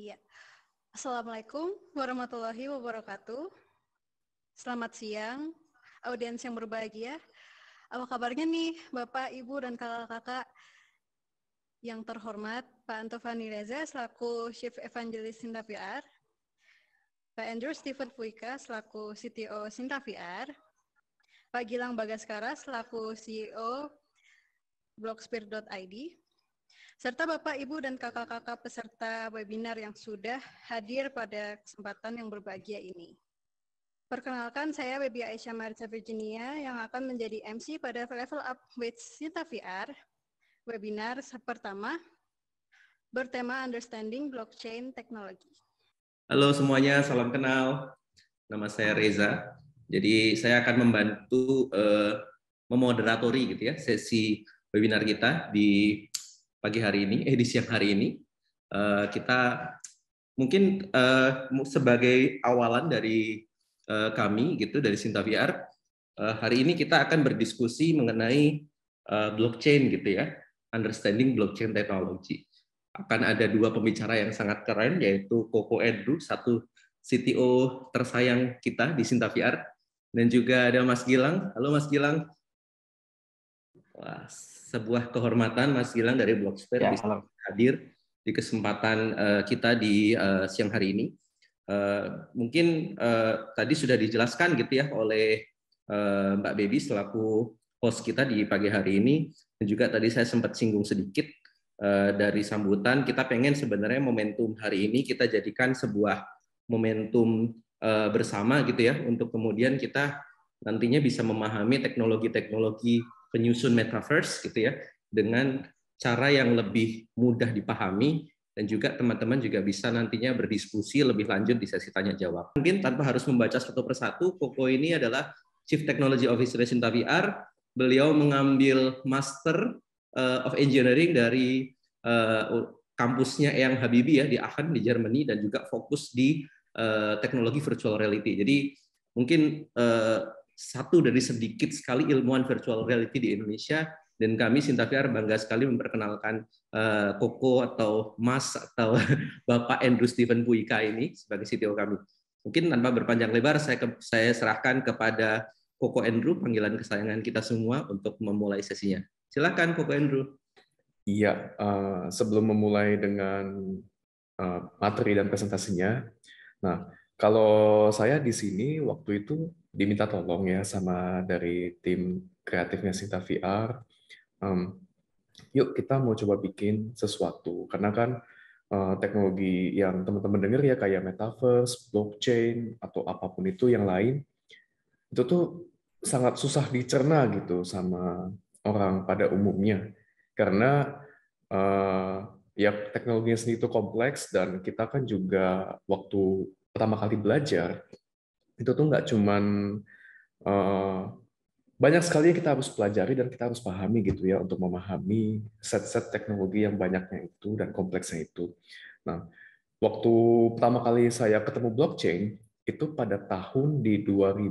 Iya. Assalamualaikum warahmatullahi wabarakatuh. Selamat siang, audiens yang berbahagia. Apa kabarnya nih Bapak, Ibu, dan kakak-kakak yang terhormat Pak Antofani Reza selaku Chief Evangelist Sinta VR, Pak Andrew Stephen Puika selaku CTO Sinta VR, Pak Gilang Bagaskara selaku CEO blogsphere.id, serta Bapak, Ibu, dan kakak-kakak peserta webinar yang sudah hadir pada kesempatan yang berbahagia ini. Perkenalkan, saya Baby Aisyah Marisa Virginia yang akan menjadi MC pada Level Up with Sita VR, webinar pertama bertema Understanding Blockchain Technology. Halo semuanya, salam kenal. Nama saya Reza. Jadi saya akan membantu uh, memoderatori gitu ya sesi webinar kita di pagi hari ini, eh di siang hari ini eh, kita mungkin eh, sebagai awalan dari eh, kami gitu dari Sinta VR hari ini kita akan berdiskusi mengenai blockchain gitu ya, understanding blockchain technology. Akan ada dua pembicara yang sangat keren yaitu Koko Edru, satu CTO tersayang kita di Sinta VR dan juga ada Mas Gilang. Halo Mas Gilang. Wah, sebuah kehormatan Mas Gilang dari Blogsfer ya, bisa halo. hadir di kesempatan uh, kita di uh, siang hari ini. Uh, mungkin uh, tadi sudah dijelaskan gitu ya oleh uh, Mbak Baby selaku host kita di pagi hari ini dan juga tadi saya sempat singgung sedikit uh, dari sambutan kita pengen sebenarnya momentum hari ini kita jadikan sebuah momentum uh, bersama gitu ya untuk kemudian kita nantinya bisa memahami teknologi-teknologi penyusun metaverse gitu ya dengan cara yang lebih mudah dipahami dan juga teman-teman juga bisa nantinya berdiskusi lebih lanjut di sesi tanya jawab. Mungkin tanpa harus membaca satu persatu, Koko ini adalah Chief Technology Officer Sinta VR. Beliau mengambil Master eh, of Engineering dari eh, kampusnya yang Habibie ya di Aachen di Germany dan juga fokus di eh, teknologi virtual reality. Jadi mungkin satu dari sedikit sekali ilmuwan virtual reality di Indonesia dan kami VR bangga sekali memperkenalkan eh, Koko atau Mas atau Bapak Andrew Stephen Buika ini sebagai CTO kami. Mungkin tanpa berpanjang lebar saya ke, saya serahkan kepada Koko Andrew panggilan kesayangan kita semua untuk memulai sesinya. Silakan Koko Andrew. Iya, uh, sebelum memulai dengan uh, materi dan presentasinya. Nah, kalau saya di sini waktu itu diminta tolong ya sama dari tim kreatifnya Sinta VR. Um, yuk kita mau coba bikin sesuatu karena kan uh, teknologi yang teman-teman dengar ya kayak metaverse, blockchain atau apapun itu yang lain itu tuh sangat susah dicerna gitu sama orang pada umumnya karena uh, ya teknologinya sendiri itu kompleks dan kita kan juga waktu pertama kali belajar itu tuh nggak cuman uh, banyak sekali yang kita harus pelajari dan kita harus pahami gitu ya untuk memahami set-set teknologi yang banyaknya itu dan kompleksnya itu. Nah, waktu pertama kali saya ketemu blockchain itu pada tahun di 2000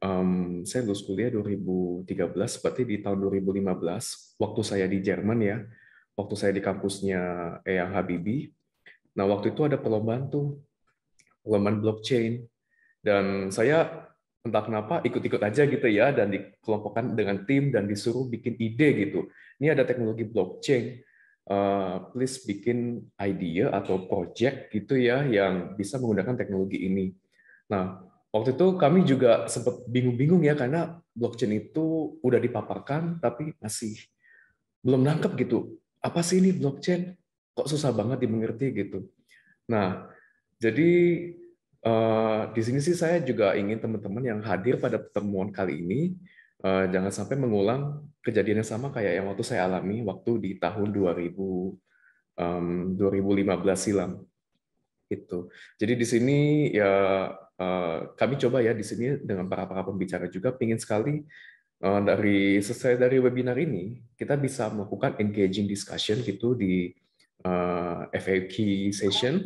um, saya lulus kuliah 2013 berarti di tahun 2015 waktu saya di Jerman ya waktu saya di kampusnya Eyang Habibie nah waktu itu ada perlombaan tuh perlombaan blockchain dan saya entah kenapa ikut-ikut aja gitu ya dan dikelompokkan dengan tim dan disuruh bikin ide gitu. Ini ada teknologi blockchain, uh, please bikin idea atau project gitu ya yang bisa menggunakan teknologi ini. Nah, waktu itu kami juga sempat bingung-bingung ya karena blockchain itu udah dipaparkan tapi masih belum nangkep gitu. Apa sih ini blockchain? Kok susah banget dimengerti gitu. Nah, jadi Eh, di sini sih saya juga ingin teman-teman yang hadir pada pertemuan kali ini eh, jangan sampai mengulang kejadian yang sama kayak yang waktu saya alami waktu di tahun 2000 um, 2015 silam itu. Jadi di sini ya eh, kami coba ya di sini dengan para para pembicara juga ingin sekali dari selesai dari webinar ini kita bisa melakukan engaging discussion gitu di FAQ session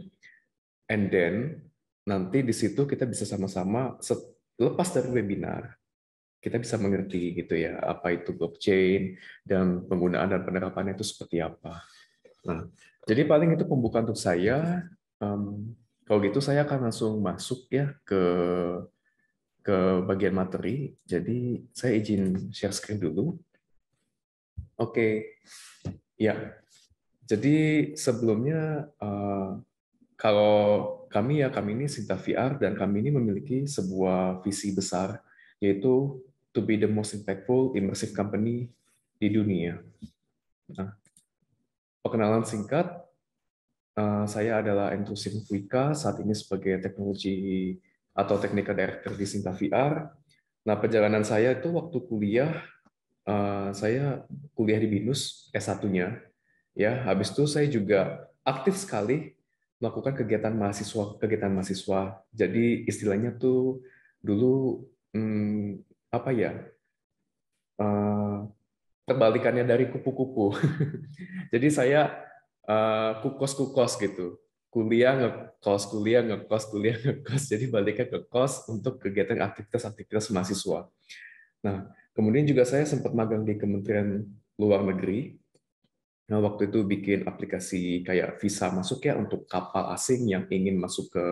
and then nanti di situ kita bisa sama-sama lepas dari webinar kita bisa mengerti gitu ya apa itu blockchain dan penggunaan dan penerapannya itu seperti apa. Nah, jadi paling itu pembukaan untuk saya. Um, kalau gitu saya akan langsung masuk ya ke ke bagian materi. Jadi saya izin share screen dulu. Oke, okay. ya. Jadi sebelumnya uh, kalau kami ya, kami ini Sinta VR dan kami ini memiliki sebuah visi besar, yaitu to be the most impactful immersive company di dunia. Nah, perkenalan singkat, eh, saya adalah Entusim Fuika, saat ini sebagai teknologi atau technical director di Sinta VR. Nah, perjalanan saya itu waktu kuliah, eh, saya kuliah di BINUS S1-nya, ya habis itu saya juga aktif sekali melakukan kegiatan mahasiswa kegiatan mahasiswa jadi istilahnya tuh dulu hmm, apa ya uh, eh, terbalikannya dari kupu-kupu jadi saya uh, eh, kukos kukos gitu kuliah ngekos kuliah ngekos kuliah ngekos jadi baliknya ke kos untuk kegiatan aktivitas-aktivitas mahasiswa nah kemudian juga saya sempat magang di Kementerian Luar Negeri Nah, waktu itu bikin aplikasi kayak visa masuk ya untuk kapal asing yang ingin masuk ke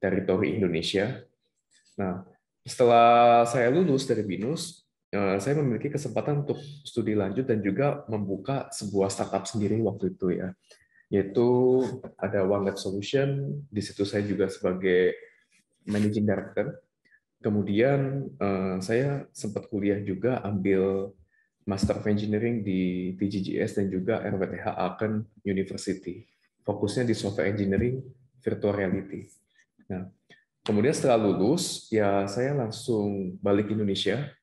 teritori Indonesia. Nah, setelah saya lulus dari BINUS, eh, saya memiliki kesempatan untuk studi lanjut dan juga membuka sebuah startup sendiri waktu itu ya. Yaitu ada One Lab Solution, di situ saya juga sebagai managing director. Kemudian eh, saya sempat kuliah juga ambil Master of Engineering di TGGS dan juga RWTH Aachen University. Fokusnya di software engineering virtual reality. Nah, kemudian setelah lulus, ya saya langsung balik ke Indonesia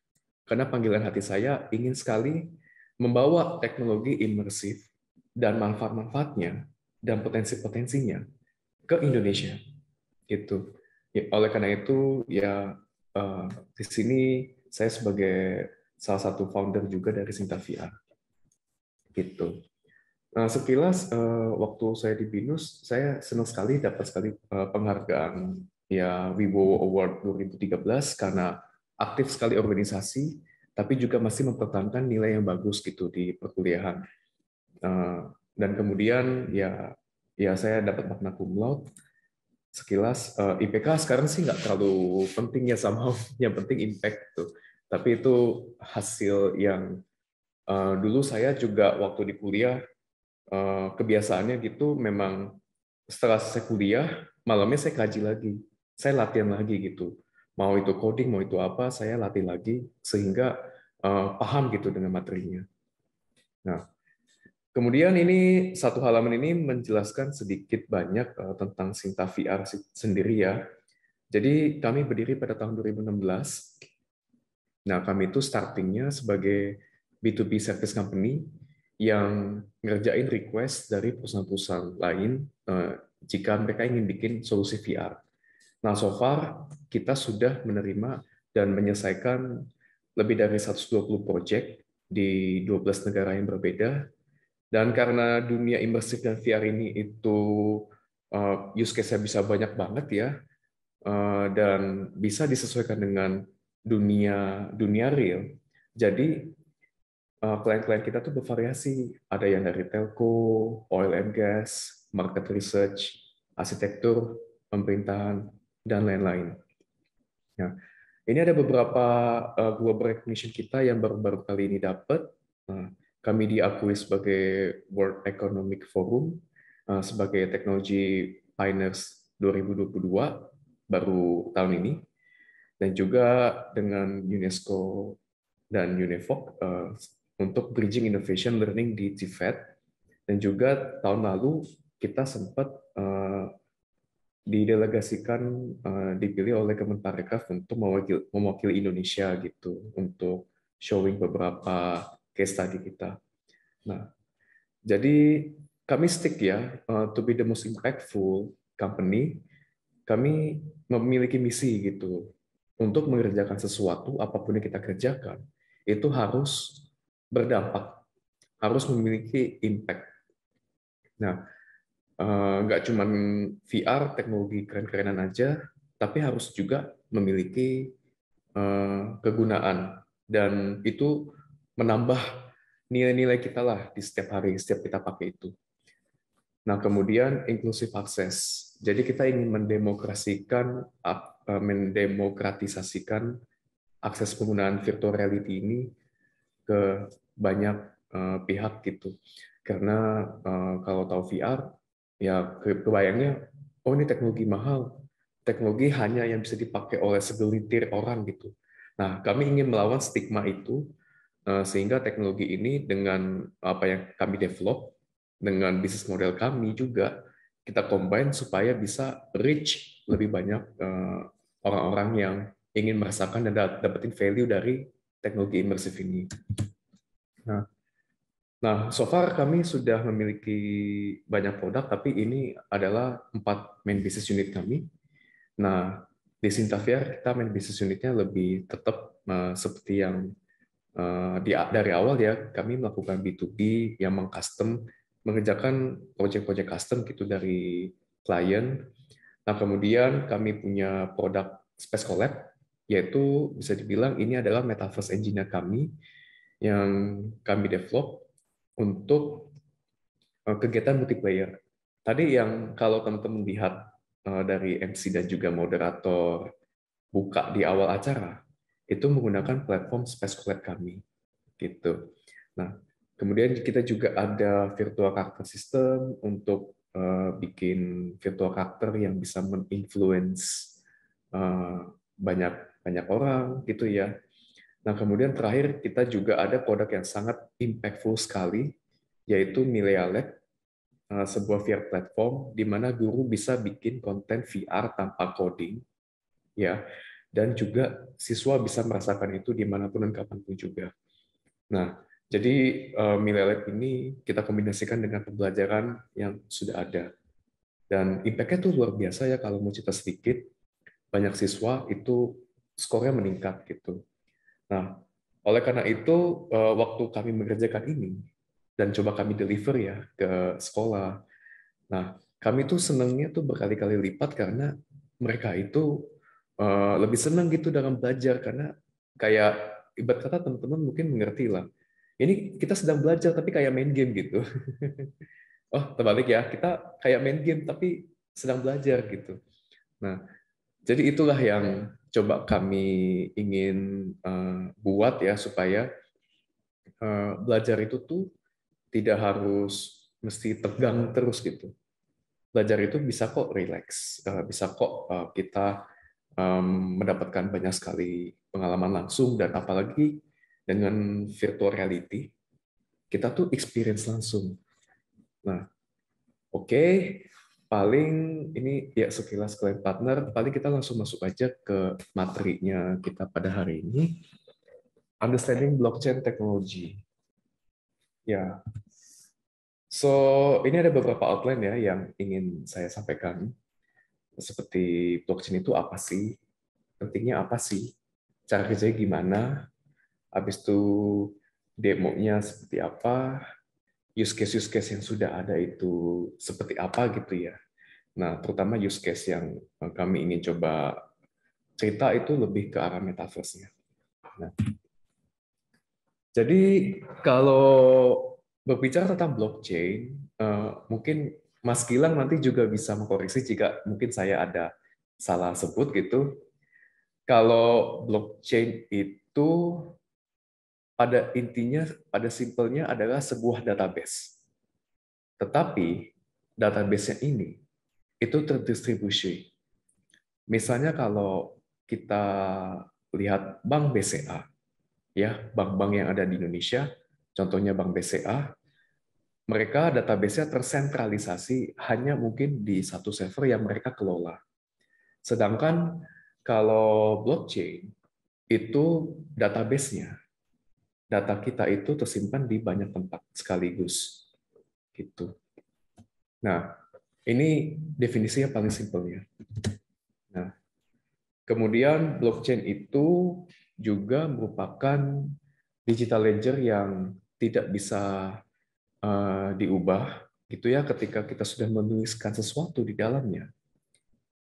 karena panggilan hati saya ingin sekali membawa teknologi imersif dan manfaat-manfaatnya dan potensi-potensinya ke Indonesia gitu ya, oleh karena itu ya uh, di sini saya sebagai salah satu founder juga dari Sinta VR. Gitu. Nah, sekilas eh, waktu saya di Binus, saya senang sekali dapat sekali eh, penghargaan ya Wibo Award 2013 karena aktif sekali organisasi, tapi juga masih mempertahankan nilai yang bagus gitu di perkuliahan. Dan kemudian ya ya saya dapat makna cum laude sekilas IPK sekarang sih nggak terlalu penting ya sama yang penting impact tuh. Gitu. Tapi itu hasil yang uh, dulu saya juga waktu di kuliah uh, kebiasaannya gitu memang setelah saya kuliah malamnya saya kaji lagi, saya latihan lagi gitu. Mau itu coding, mau itu apa, saya latih lagi sehingga uh, paham gitu dengan materinya. Nah, Kemudian ini satu halaman ini menjelaskan sedikit banyak tentang Sinta VR sendiri ya. Jadi kami berdiri pada tahun 2016 Nah, kami itu startingnya sebagai B2B service company yang ngerjain request dari perusahaan-perusahaan lain eh, jika mereka ingin bikin solusi VR. Nah, so far kita sudah menerima dan menyelesaikan lebih dari 120 project di 12 negara yang berbeda. Dan karena dunia imersif dan VR ini itu eh, use case-nya bisa banyak banget ya, eh, dan bisa disesuaikan dengan dunia dunia real. Jadi eh, klien-klien kita tuh bervariasi. Ada yang dari telco, oil and gas, market research, arsitektur, pemerintahan, dan lain-lain. Nah, ini ada beberapa eh, global recognition kita yang baru-baru kali ini dapat. Nah, kami diakui sebagai World Economic Forum, eh, sebagai Technology Pioneers 2022, baru tahun ini dan juga dengan UNESCO dan UNIFOC uh, eh, untuk Bridging Innovation Learning di TVET. Dan juga tahun lalu kita sempat uh, didelegasikan, uh, dipilih oleh Kemenparekraf untuk mewakili, mewakili Indonesia gitu untuk showing beberapa case study kita. Nah, jadi kami stick ya uh, to be the most impactful company. Kami memiliki misi gitu untuk mengerjakan sesuatu, apapun yang kita kerjakan, itu harus berdampak, harus memiliki impact. Nah, eh, nggak cuma VR, teknologi keren-kerenan aja, tapi harus juga memiliki eh, kegunaan. Dan itu menambah nilai-nilai kita lah di setiap hari, setiap kita pakai itu. Nah, kemudian inklusif akses. Jadi kita ingin mendemokrasikan Eh, mendemokratisasikan akses penggunaan virtual reality ini ke banyak eh, pihak gitu. Karena eh, kalau tahu VR, ya kebayangnya, oh ini teknologi mahal, teknologi hanya yang bisa dipakai oleh segelintir orang gitu. Nah, kami ingin melawan stigma itu sehingga teknologi ini dengan apa yang kami develop, dengan bisnis model kami juga kita combine supaya bisa reach lebih banyak orang-orang yang ingin merasakan dan dapetin value dari teknologi imersif ini. Nah, nah so far kami sudah memiliki banyak produk, tapi ini adalah empat main business unit kami. Nah, di Sintavia kita main business unitnya lebih tetap uh, seperti yang uh, di, dari awal ya kami melakukan B2B yang mengcustom mengerjakan proyek-proyek custom gitu dari klien. Nah kemudian kami punya produk Space Collab, yaitu bisa dibilang ini adalah metaverse engineer kami yang kami develop untuk eh, kegiatan multiplayer. Tadi yang kalau teman-teman lihat eh, dari MC dan juga moderator buka di awal acara, itu menggunakan platform Space Collab kami. gitu. Nah, kemudian kita juga ada virtual character system untuk eh, bikin virtual karakter yang bisa menginfluence Eh, banyak banyak orang gitu ya. Nah kemudian terakhir kita juga ada produk yang sangat impactful sekali yaitu Milea eh, sebuah VR platform di mana guru bisa bikin konten VR tanpa coding ya dan juga siswa bisa merasakan itu dimanapun dan kapanpun juga. Nah, jadi eh, Milelab ini kita kombinasikan dengan pembelajaran yang sudah ada. Dan impact-nya tuh luar biasa ya kalau mau cerita sedikit banyak siswa itu skornya meningkat gitu. Nah, oleh karena itu eh, waktu kami mengerjakan ini dan coba kami deliver ya ke sekolah. Nah, kami tuh senangnya tuh berkali-kali lipat karena mereka itu eh, lebih senang gitu dalam belajar karena kayak ibarat kata teman-teman mungkin mengerti lah. Ini kita sedang belajar tapi kayak main game gitu. oh, terbalik ya. Kita kayak main game tapi sedang belajar gitu. Nah, jadi itulah yang coba kami ingin eh, buat ya supaya eh, belajar itu tuh tidak harus mesti tegang terus gitu. Belajar itu bisa kok relax, eh, bisa kok kita mendapatkan banyak sekali pengalaman langsung dan apalagi dengan virtual reality kita tuh experience langsung. Nah, oke, okay, paling ini ya sekilas klien partner paling kita langsung masuk aja ke materinya kita pada hari ini understanding blockchain technology ya so ini ada beberapa outline ya yang ingin saya sampaikan seperti blockchain itu apa sih pentingnya apa sih cara kerjanya gimana habis itu demonya seperti apa use case use case yang sudah ada itu seperti apa gitu ya. Nah, terutama use case yang eh, kami ingin coba cerita itu lebih ke arah metaverse-nya. Nah, jadi kalau berbicara tentang blockchain, eh, mungkin Mas Gilang nanti juga bisa mengkoreksi jika mungkin saya ada salah sebut gitu. Kalau blockchain itu pada intinya, pada simpelnya adalah sebuah database. Tetapi database-nya ini itu terdistribusi. Misalnya kalau kita lihat bank BCA, ya bank-bank yang ada di Indonesia, contohnya bank BCA, mereka database-nya tersentralisasi hanya mungkin di satu server yang mereka kelola. Sedangkan kalau blockchain itu database-nya data kita itu tersimpan di banyak tempat sekaligus. Gitu. Nah, ini definisinya yang paling simpelnya. Nah, kemudian blockchain itu juga merupakan digital ledger yang tidak bisa uh, diubah gitu ya ketika kita sudah menuliskan sesuatu di dalamnya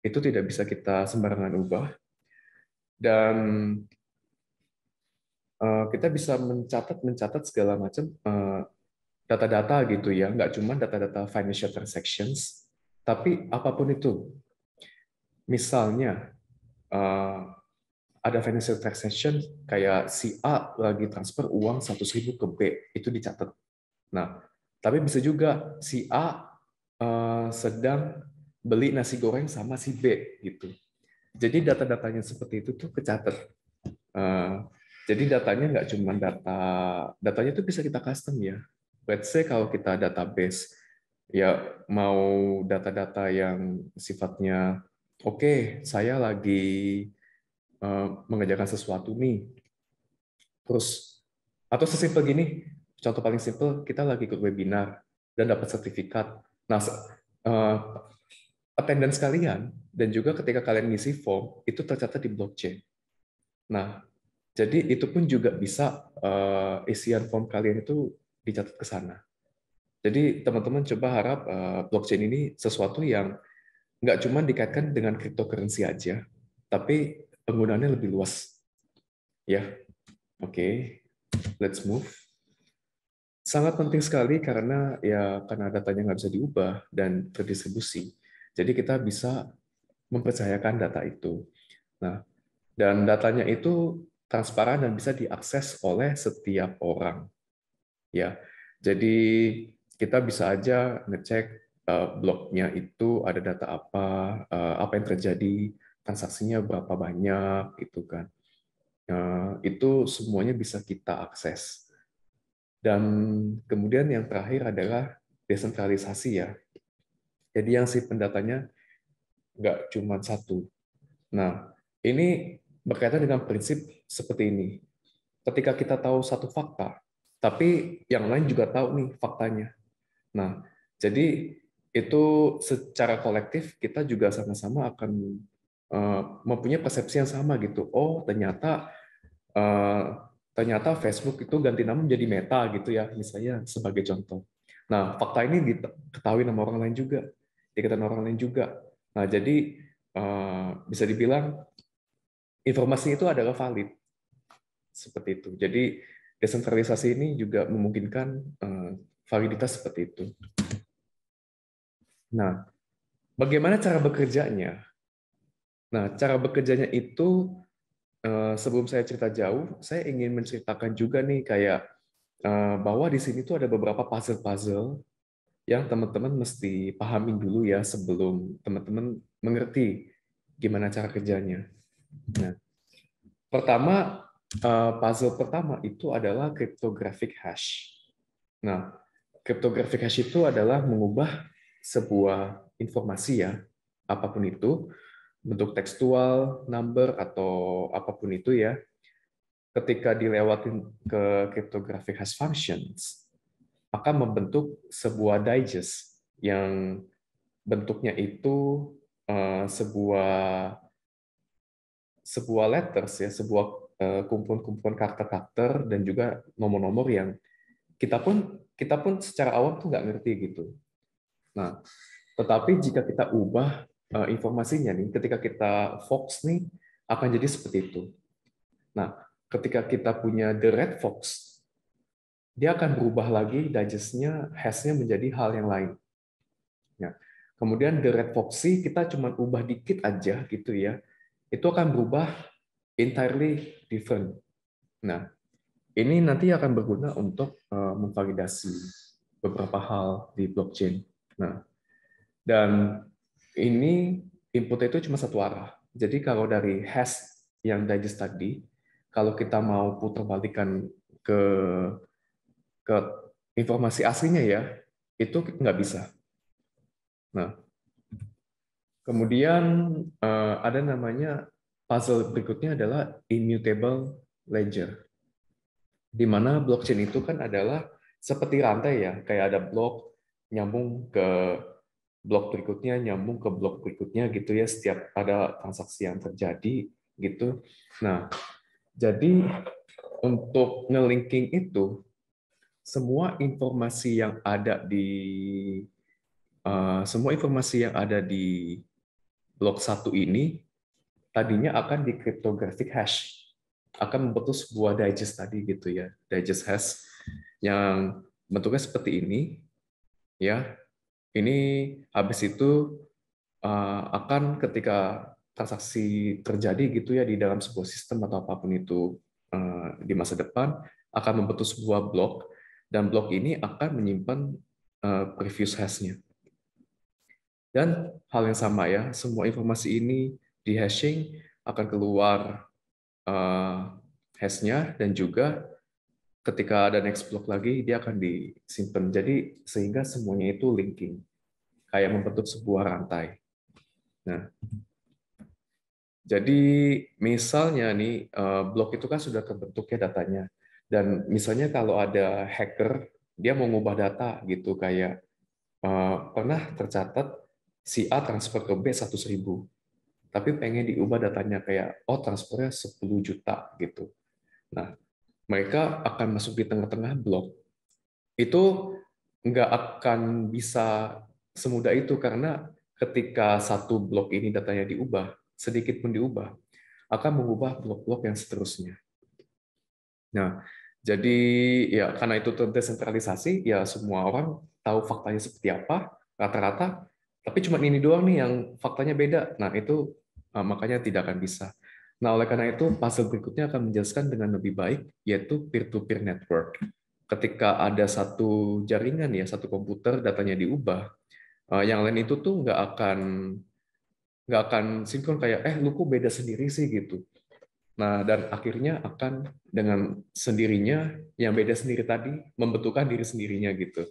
itu tidak bisa kita sembarangan ubah dan Eh, kita bisa mencatat mencatat segala macam eh, data-data gitu ya, nggak cuma data-data financial transactions, tapi apapun itu. Misalnya eh, ada financial transaction kayak si A lagi transfer uang 100 ribu ke B, itu dicatat. Nah, tapi bisa juga si A sedang beli nasi goreng sama si B gitu. Jadi data-datanya seperti itu tuh kecatat. Jadi datanya nggak cuma data, datanya itu bisa kita custom ya. Let's say kalau kita database, ya mau data-data yang sifatnya, oke, okay, saya lagi uh, mengerjakan sesuatu nih. Terus, atau sesimpel gini, contoh paling simpel, kita lagi ikut webinar dan dapat sertifikat. Nah, eh, attendance kalian dan juga ketika kalian ngisi form, itu tercatat di blockchain. Nah, jadi itu pun juga bisa uh, isian form kalian itu dicatat ke sana. Jadi teman-teman coba harap uh, blockchain ini sesuatu yang nggak cuma dikaitkan dengan cryptocurrency aja, tapi penggunaannya lebih luas. Ya, yeah. oke, okay. let's move. Sangat penting sekali karena ya karena datanya nggak bisa diubah dan terdistribusi. Jadi kita bisa mempercayakan data itu. Nah, dan datanya itu transparan dan bisa diakses oleh setiap orang. Ya, jadi kita bisa aja ngecek eh, blognya itu ada data apa, eh, apa yang terjadi, transaksinya berapa banyak, itu kan. Nah, itu semuanya bisa kita akses. Dan kemudian yang terakhir adalah desentralisasi ya. Jadi yang si pendatanya nggak cuma satu. Nah, ini berkaitan dengan prinsip seperti ini. Ketika kita tahu satu fakta, tapi yang lain juga tahu nih faktanya. Nah, jadi itu secara kolektif kita juga sama-sama akan eh, mempunyai persepsi yang sama gitu. Oh, ternyata eh, ternyata Facebook itu ganti nama menjadi Meta gitu ya, misalnya sebagai contoh. Nah, fakta ini diketahui sama orang lain juga, diketahui orang lain juga. Nah, jadi eh, bisa dibilang informasi itu adalah valid seperti itu. Jadi desentralisasi ini juga memungkinkan uh, validitas seperti itu. Nah, bagaimana cara bekerjanya? Nah, cara bekerjanya itu uh, sebelum saya cerita jauh, saya ingin menceritakan juga nih kayak uh, bahwa di sini tuh ada beberapa puzzle-puzzle yang teman-teman mesti pahami dulu ya sebelum teman-teman mengerti gimana cara kerjanya. Nah, pertama Eh, puzzle pertama itu adalah cryptographic hash. Nah, cryptographic hash itu adalah mengubah sebuah informasi ya, apapun itu, bentuk tekstual, number, atau apapun itu ya, ketika dilewatin ke cryptographic hash functions, maka membentuk sebuah digest yang bentuknya itu uh, sebuah sebuah letters ya, sebuah Eh, kumpulan-kumpulan karakter-karakter dan juga nomor-nomor yang kita pun kita pun secara awam tuh nggak ngerti gitu. Nah, tetapi jika kita ubah eh, informasinya nih, ketika kita fox nih akan jadi seperti itu. Nah, ketika kita punya the red fox, dia akan berubah lagi digestnya hashnya menjadi hal yang lain. Ya. Kemudian the red foxy kita cuma ubah dikit aja gitu ya, itu akan berubah entirely different. Nah, ini nanti akan berguna untuk eh, memvalidasi beberapa hal di blockchain. Nah, dan ini input itu cuma satu arah. Jadi kalau dari hash yang digest tadi, kalau kita mau putar balikan ke ke informasi aslinya ya, itu nggak bisa. Nah, kemudian eh, ada namanya puzzle berikutnya adalah immutable ledger. Di mana blockchain itu kan adalah seperti rantai ya, kayak ada blok nyambung ke blok berikutnya, nyambung ke blok berikutnya gitu ya, setiap ada transaksi yang terjadi gitu. Nah, jadi untuk ngelinking itu semua informasi yang ada di uh, semua informasi yang ada di blok satu ini tadinya akan di cryptographic hash akan membentuk sebuah digest tadi gitu ya digest hash yang bentuknya seperti ini ya ini habis itu eh, akan ketika transaksi terjadi gitu ya di dalam sebuah sistem atau apapun itu eh, di masa depan akan membentuk sebuah blok dan blok ini akan menyimpan uh, previous hash-nya. Dan hal yang sama ya, semua informasi ini di hashing akan keluar uh, hashnya dan juga ketika ada next block lagi dia akan disimpan. Jadi sehingga semuanya itu linking, kayak membentuk sebuah rantai. Nah, jadi misalnya nih eh, blok itu kan sudah terbentuk ya datanya. Dan misalnya kalau ada hacker dia mau ngubah data gitu kayak eh, pernah tercatat si A transfer ke B 100 ribu tapi pengen diubah datanya kayak oh transfernya 10 juta gitu. Nah, mereka akan masuk di tengah-tengah blok. Itu nggak akan bisa semudah itu karena ketika satu blok ini datanya diubah, sedikit pun diubah, akan mengubah blok-blok yang seterusnya. Nah, jadi ya karena itu terdesentralisasi, ya semua orang tahu faktanya seperti apa rata-rata, tapi cuma ini doang nih yang faktanya beda. Nah, itu Ah, makanya tidak akan bisa. Nah, oleh karena itu, puzzle berikutnya akan menjelaskan dengan lebih baik, yaitu peer-to-peer -peer network. Ketika ada satu jaringan, ya satu komputer, datanya diubah, ah, yang lain itu tuh nggak akan nggak akan sinkron kayak eh lu kok beda sendiri sih gitu nah dan akhirnya akan dengan sendirinya yang beda sendiri tadi membentukkan diri sendirinya gitu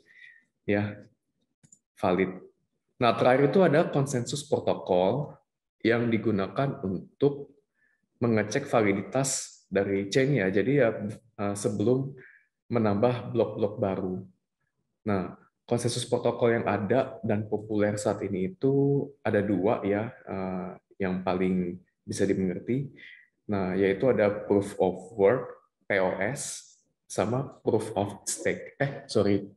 ya valid nah terakhir itu ada konsensus protokol yang digunakan untuk mengecek validitas dari chain ya Jadi ya eh, sebelum menambah blok-blok baru. Nah, konsensus protokol yang ada dan populer saat ini itu ada dua ya eh, yang paling bisa dimengerti. Nah, yaitu ada proof of work (POS) sama proof of stake. Eh, sorry,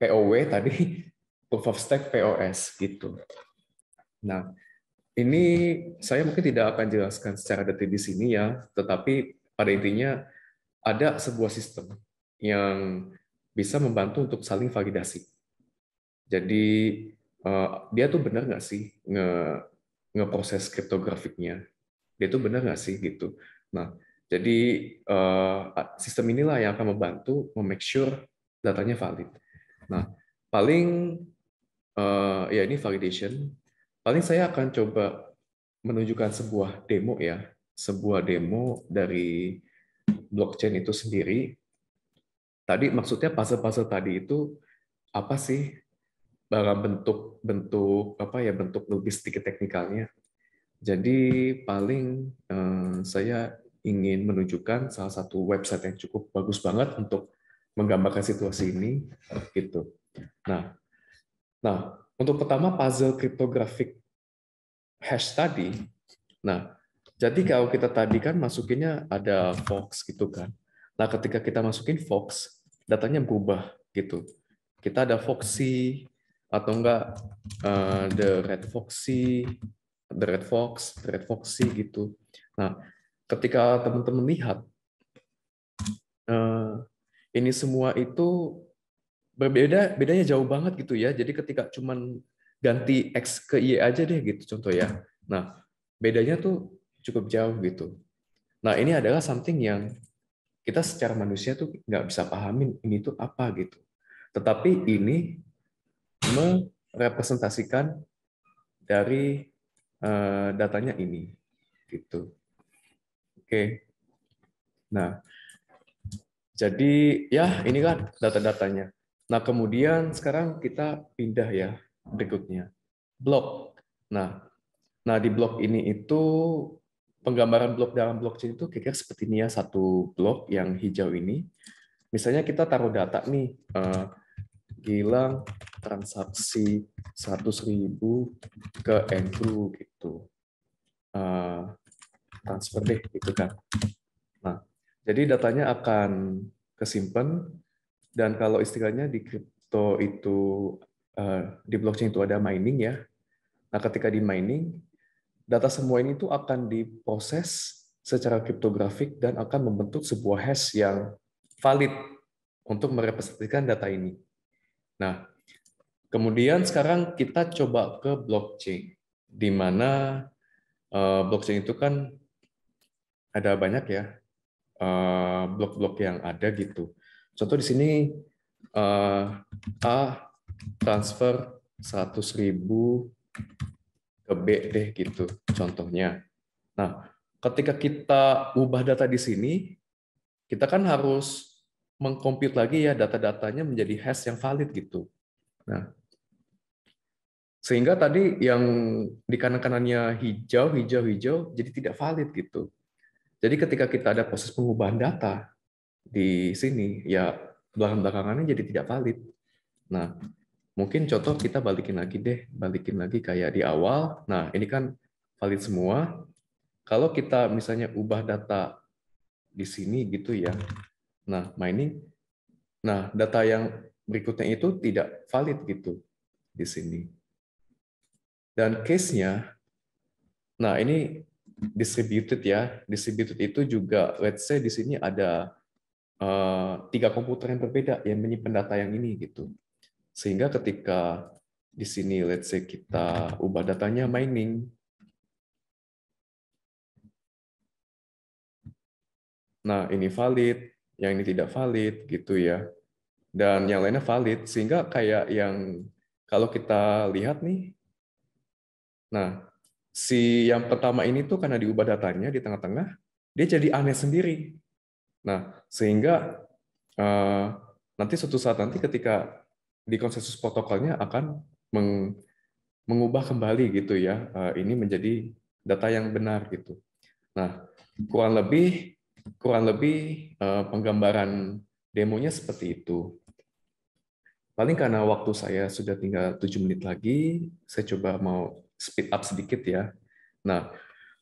POW tadi proof of stake (POS) gitu. Nah, ini saya mungkin tidak akan jelaskan secara detail di sini ya, tetapi pada intinya ada sebuah sistem yang bisa membantu untuk saling validasi. Jadi eh, dia tuh benar nggak sih nge ngeproses kriptografiknya? Dia tuh benar nggak sih gitu? Nah, jadi eh, sistem inilah yang akan membantu memake sure datanya valid. Nah, paling eh, ya ini validation Paling saya akan coba menunjukkan sebuah demo ya, sebuah demo dari blockchain itu sendiri. Tadi maksudnya puzzle-puzzle tadi itu apa sih barang bentuk bentuk apa ya bentuk lebih teknikalnya. Jadi paling eh, saya ingin menunjukkan salah satu website yang cukup bagus banget untuk menggambarkan situasi ini gitu. Nah, nah untuk pertama puzzle kriptografik hash tadi. Nah, jadi kalau kita tadi kan masukinnya ada fox gitu kan. Nah, ketika kita masukin fox, datanya berubah gitu. Kita ada foxy atau enggak eh, the red foxy, the red fox, the red foxy gitu. Nah, ketika teman-teman lihat eh, ini semua itu berbeda bedanya jauh banget gitu ya. Jadi ketika cuman ganti X ke Y aja deh gitu contoh ya. Nah, bedanya tuh cukup jauh gitu. Nah, ini adalah something yang kita secara manusia tuh nggak bisa pahamin ini tuh apa gitu. Tetapi ini merepresentasikan dari eh, datanya ini gitu. Oke. Nah, jadi ya ini kan data-datanya. Nah, kemudian sekarang kita pindah ya berikutnya. Blok. Nah, nah di blok ini itu penggambaran blok dalam blockchain itu kira-kira seperti ini ya, satu blok yang hijau ini. Misalnya kita taruh data nih, uh, eh, Gilang transaksi 100.000 ke Andrew gitu. Uh, transfer deh gitu kan. Nah, jadi datanya akan kesimpan dan kalau istilahnya di crypto itu eh, di blockchain itu ada mining ya. Nah, ketika di mining, data semua ini tuh akan diproses secara kriptografik dan akan membentuk sebuah hash yang valid untuk merepresentasikan data ini. Nah, kemudian sekarang kita coba ke blockchain, di mana eh, blockchain itu kan ada banyak ya eh, blok-blok yang ada gitu. Contoh di sini eh, A transfer 100 ke B deh gitu contohnya. Nah, ketika kita ubah data di sini, kita kan harus mengkomput lagi ya data-datanya menjadi hash yang valid gitu. Nah, sehingga tadi yang di kanan-kanannya hijau, hijau, hijau, jadi tidak valid gitu. Jadi ketika kita ada proses pengubahan data, di sini ya belakang-belakangannya jadi tidak valid. Nah, mungkin contoh kita balikin lagi deh, balikin lagi kayak di awal. Nah, ini kan valid semua. Kalau kita misalnya ubah data di sini gitu ya. Nah, mining nah, nah data yang berikutnya itu tidak valid gitu di sini. Dan case-nya nah ini distributed ya. Distributed itu juga let's say di sini ada Eh, tiga komputer yang berbeda yang menyimpan data yang ini gitu. Sehingga ketika di sini let's say kita ubah datanya mining. Nah, ini valid, yang ini tidak valid gitu ya. Dan yang lainnya valid sehingga kayak yang kalau kita lihat nih. Nah, si yang pertama ini tuh karena diubah datanya di tengah-tengah, dia jadi aneh sendiri. Nah, sehingga eh, nanti suatu saat nanti ketika di konsensus protokolnya akan mengubah kembali gitu ya, eh, ini menjadi data yang benar gitu. Nah, kurang lebih kurang lebih eh, penggambaran demonya seperti itu. Paling karena waktu saya sudah tinggal 7 menit lagi, saya coba mau speed up sedikit ya. Nah,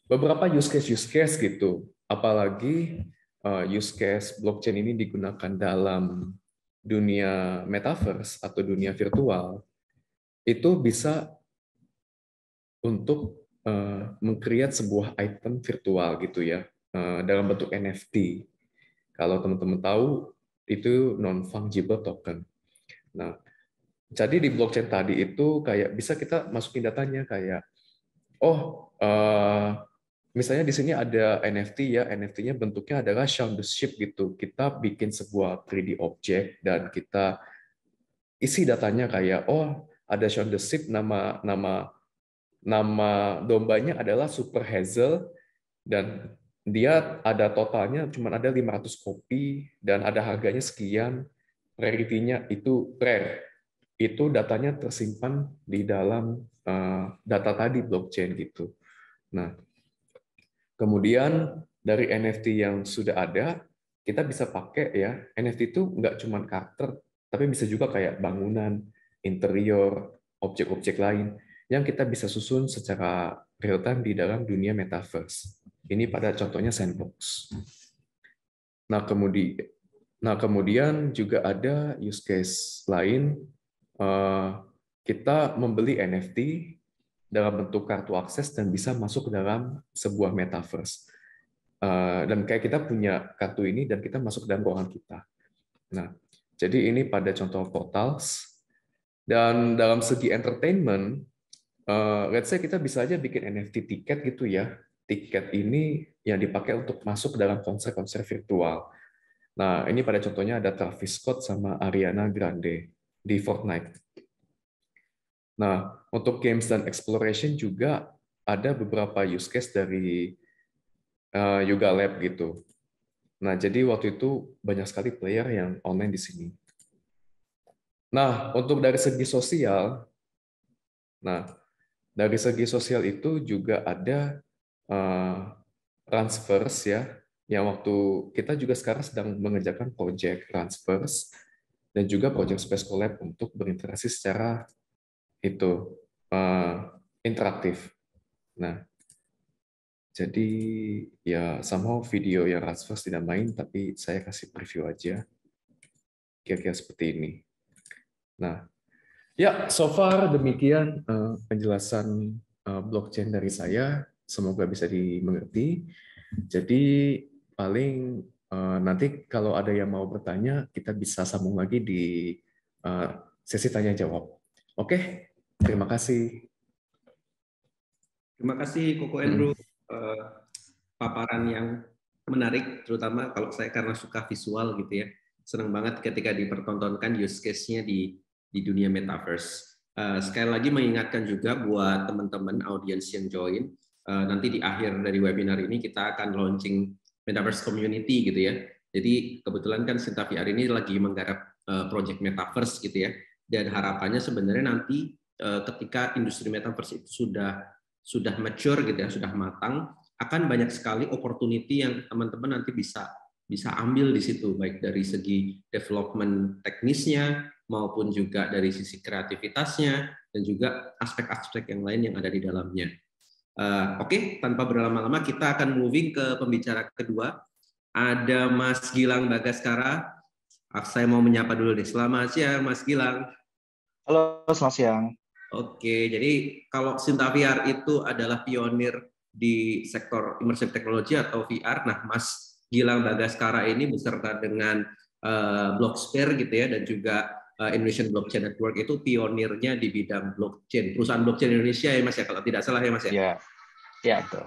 beberapa use case use case gitu, apalagi Eh, use case blockchain ini digunakan dalam dunia metaverse atau dunia virtual itu bisa untuk uh, eh, mengkreat sebuah item virtual gitu ya eh, dalam bentuk NFT. Kalau teman-teman tahu itu non fungible token. Nah, jadi di blockchain tadi itu kayak bisa kita masukin datanya kayak oh misalnya di sini ada NFT ya, NFT-nya bentuknya adalah sound the ship gitu. Kita bikin sebuah 3D objek dan kita isi datanya kayak oh ada sound the ship nama nama nama dombanya adalah Super Hazel dan dia ada totalnya cuma ada 500 kopi dan ada harganya sekian, rarity-nya itu rare. Itu datanya tersimpan di dalam eh, data tadi blockchain gitu. Nah, Kemudian dari NFT yang sudah ada, kita bisa pakai ya, NFT itu nggak cuma karakter, tapi bisa juga kayak bangunan, interior, objek-objek lain yang kita bisa susun secara real time di dalam dunia metaverse. Ini pada contohnya sandbox. Nah, kemudian nah kemudian juga ada use case lain eh, kita membeli NFT dalam bentuk kartu akses dan bisa masuk ke dalam sebuah metaverse. Eh, dan kayak kita punya kartu ini dan kita masuk ke dalam ruangan kita. Nah, jadi ini pada contoh portals. Dan dalam segi entertainment, eh, let's say kita bisa aja bikin NFT tiket gitu ya. Tiket ini yang dipakai untuk masuk ke dalam konser-konser virtual. Nah, ini pada contohnya ada Travis Scott sama Ariana Grande di Fortnite. Nah, untuk games dan exploration juga ada beberapa use case dari uh, Yoga Lab gitu. Nah, jadi waktu itu banyak sekali player yang online di sini. Nah, untuk dari segi sosial, nah dari segi sosial itu juga ada uh, transfers ya, yang waktu kita juga sekarang sedang mengerjakan project transfers dan juga project space collab untuk berinteraksi secara itu uh, interaktif. Nah, jadi ya somehow video yang rasfas tidak main, tapi saya kasih preview aja. Kira-kira seperti ini. Nah, ya so far demikian uh, penjelasan uh, blockchain dari saya. Semoga bisa dimengerti. Jadi paling uh, nanti kalau ada yang mau bertanya, kita bisa sambung lagi di uh, sesi tanya jawab. Oke, Terima kasih. Terima kasih Koko hmm. Andrew hmm. uh, paparan yang menarik terutama kalau saya karena suka visual gitu ya. Senang banget ketika dipertontonkan use case-nya di di dunia metaverse. Uh, sekali lagi mengingatkan juga buat teman-teman audiens yang join uh, nanti di akhir dari webinar ini kita akan launching metaverse community gitu ya. Jadi kebetulan kan Sinta VR ini lagi menggarap uh, project metaverse gitu ya. Dan harapannya sebenarnya nanti Eh, ketika industri metaverse itu sudah sudah mature gitu ya, sudah matang, akan banyak sekali opportunity yang teman-teman nanti bisa bisa ambil di situ baik dari segi development teknisnya maupun juga dari sisi kreativitasnya dan juga aspek-aspek yang lain yang ada di dalamnya. Uh, Oke, okay, tanpa berlama-lama kita akan moving ke pembicara kedua. Ada Mas Gilang Bagaskara. Ah, saya mau menyapa dulu deh. Selamat siang, Mas Gilang. Halo, selamat siang. Oke, jadi kalau Sinta VR itu adalah pionir di sektor immersive technology atau VR. Nah, Mas Gilang Bagaskara ini beserta dengan uh, Blocksphere gitu ya dan juga uh, Indonesian Blockchain Network itu pionirnya di bidang blockchain. Perusahaan blockchain Indonesia ya Mas ya kalau tidak salah ya Mas ya. Iya. Iya, betul.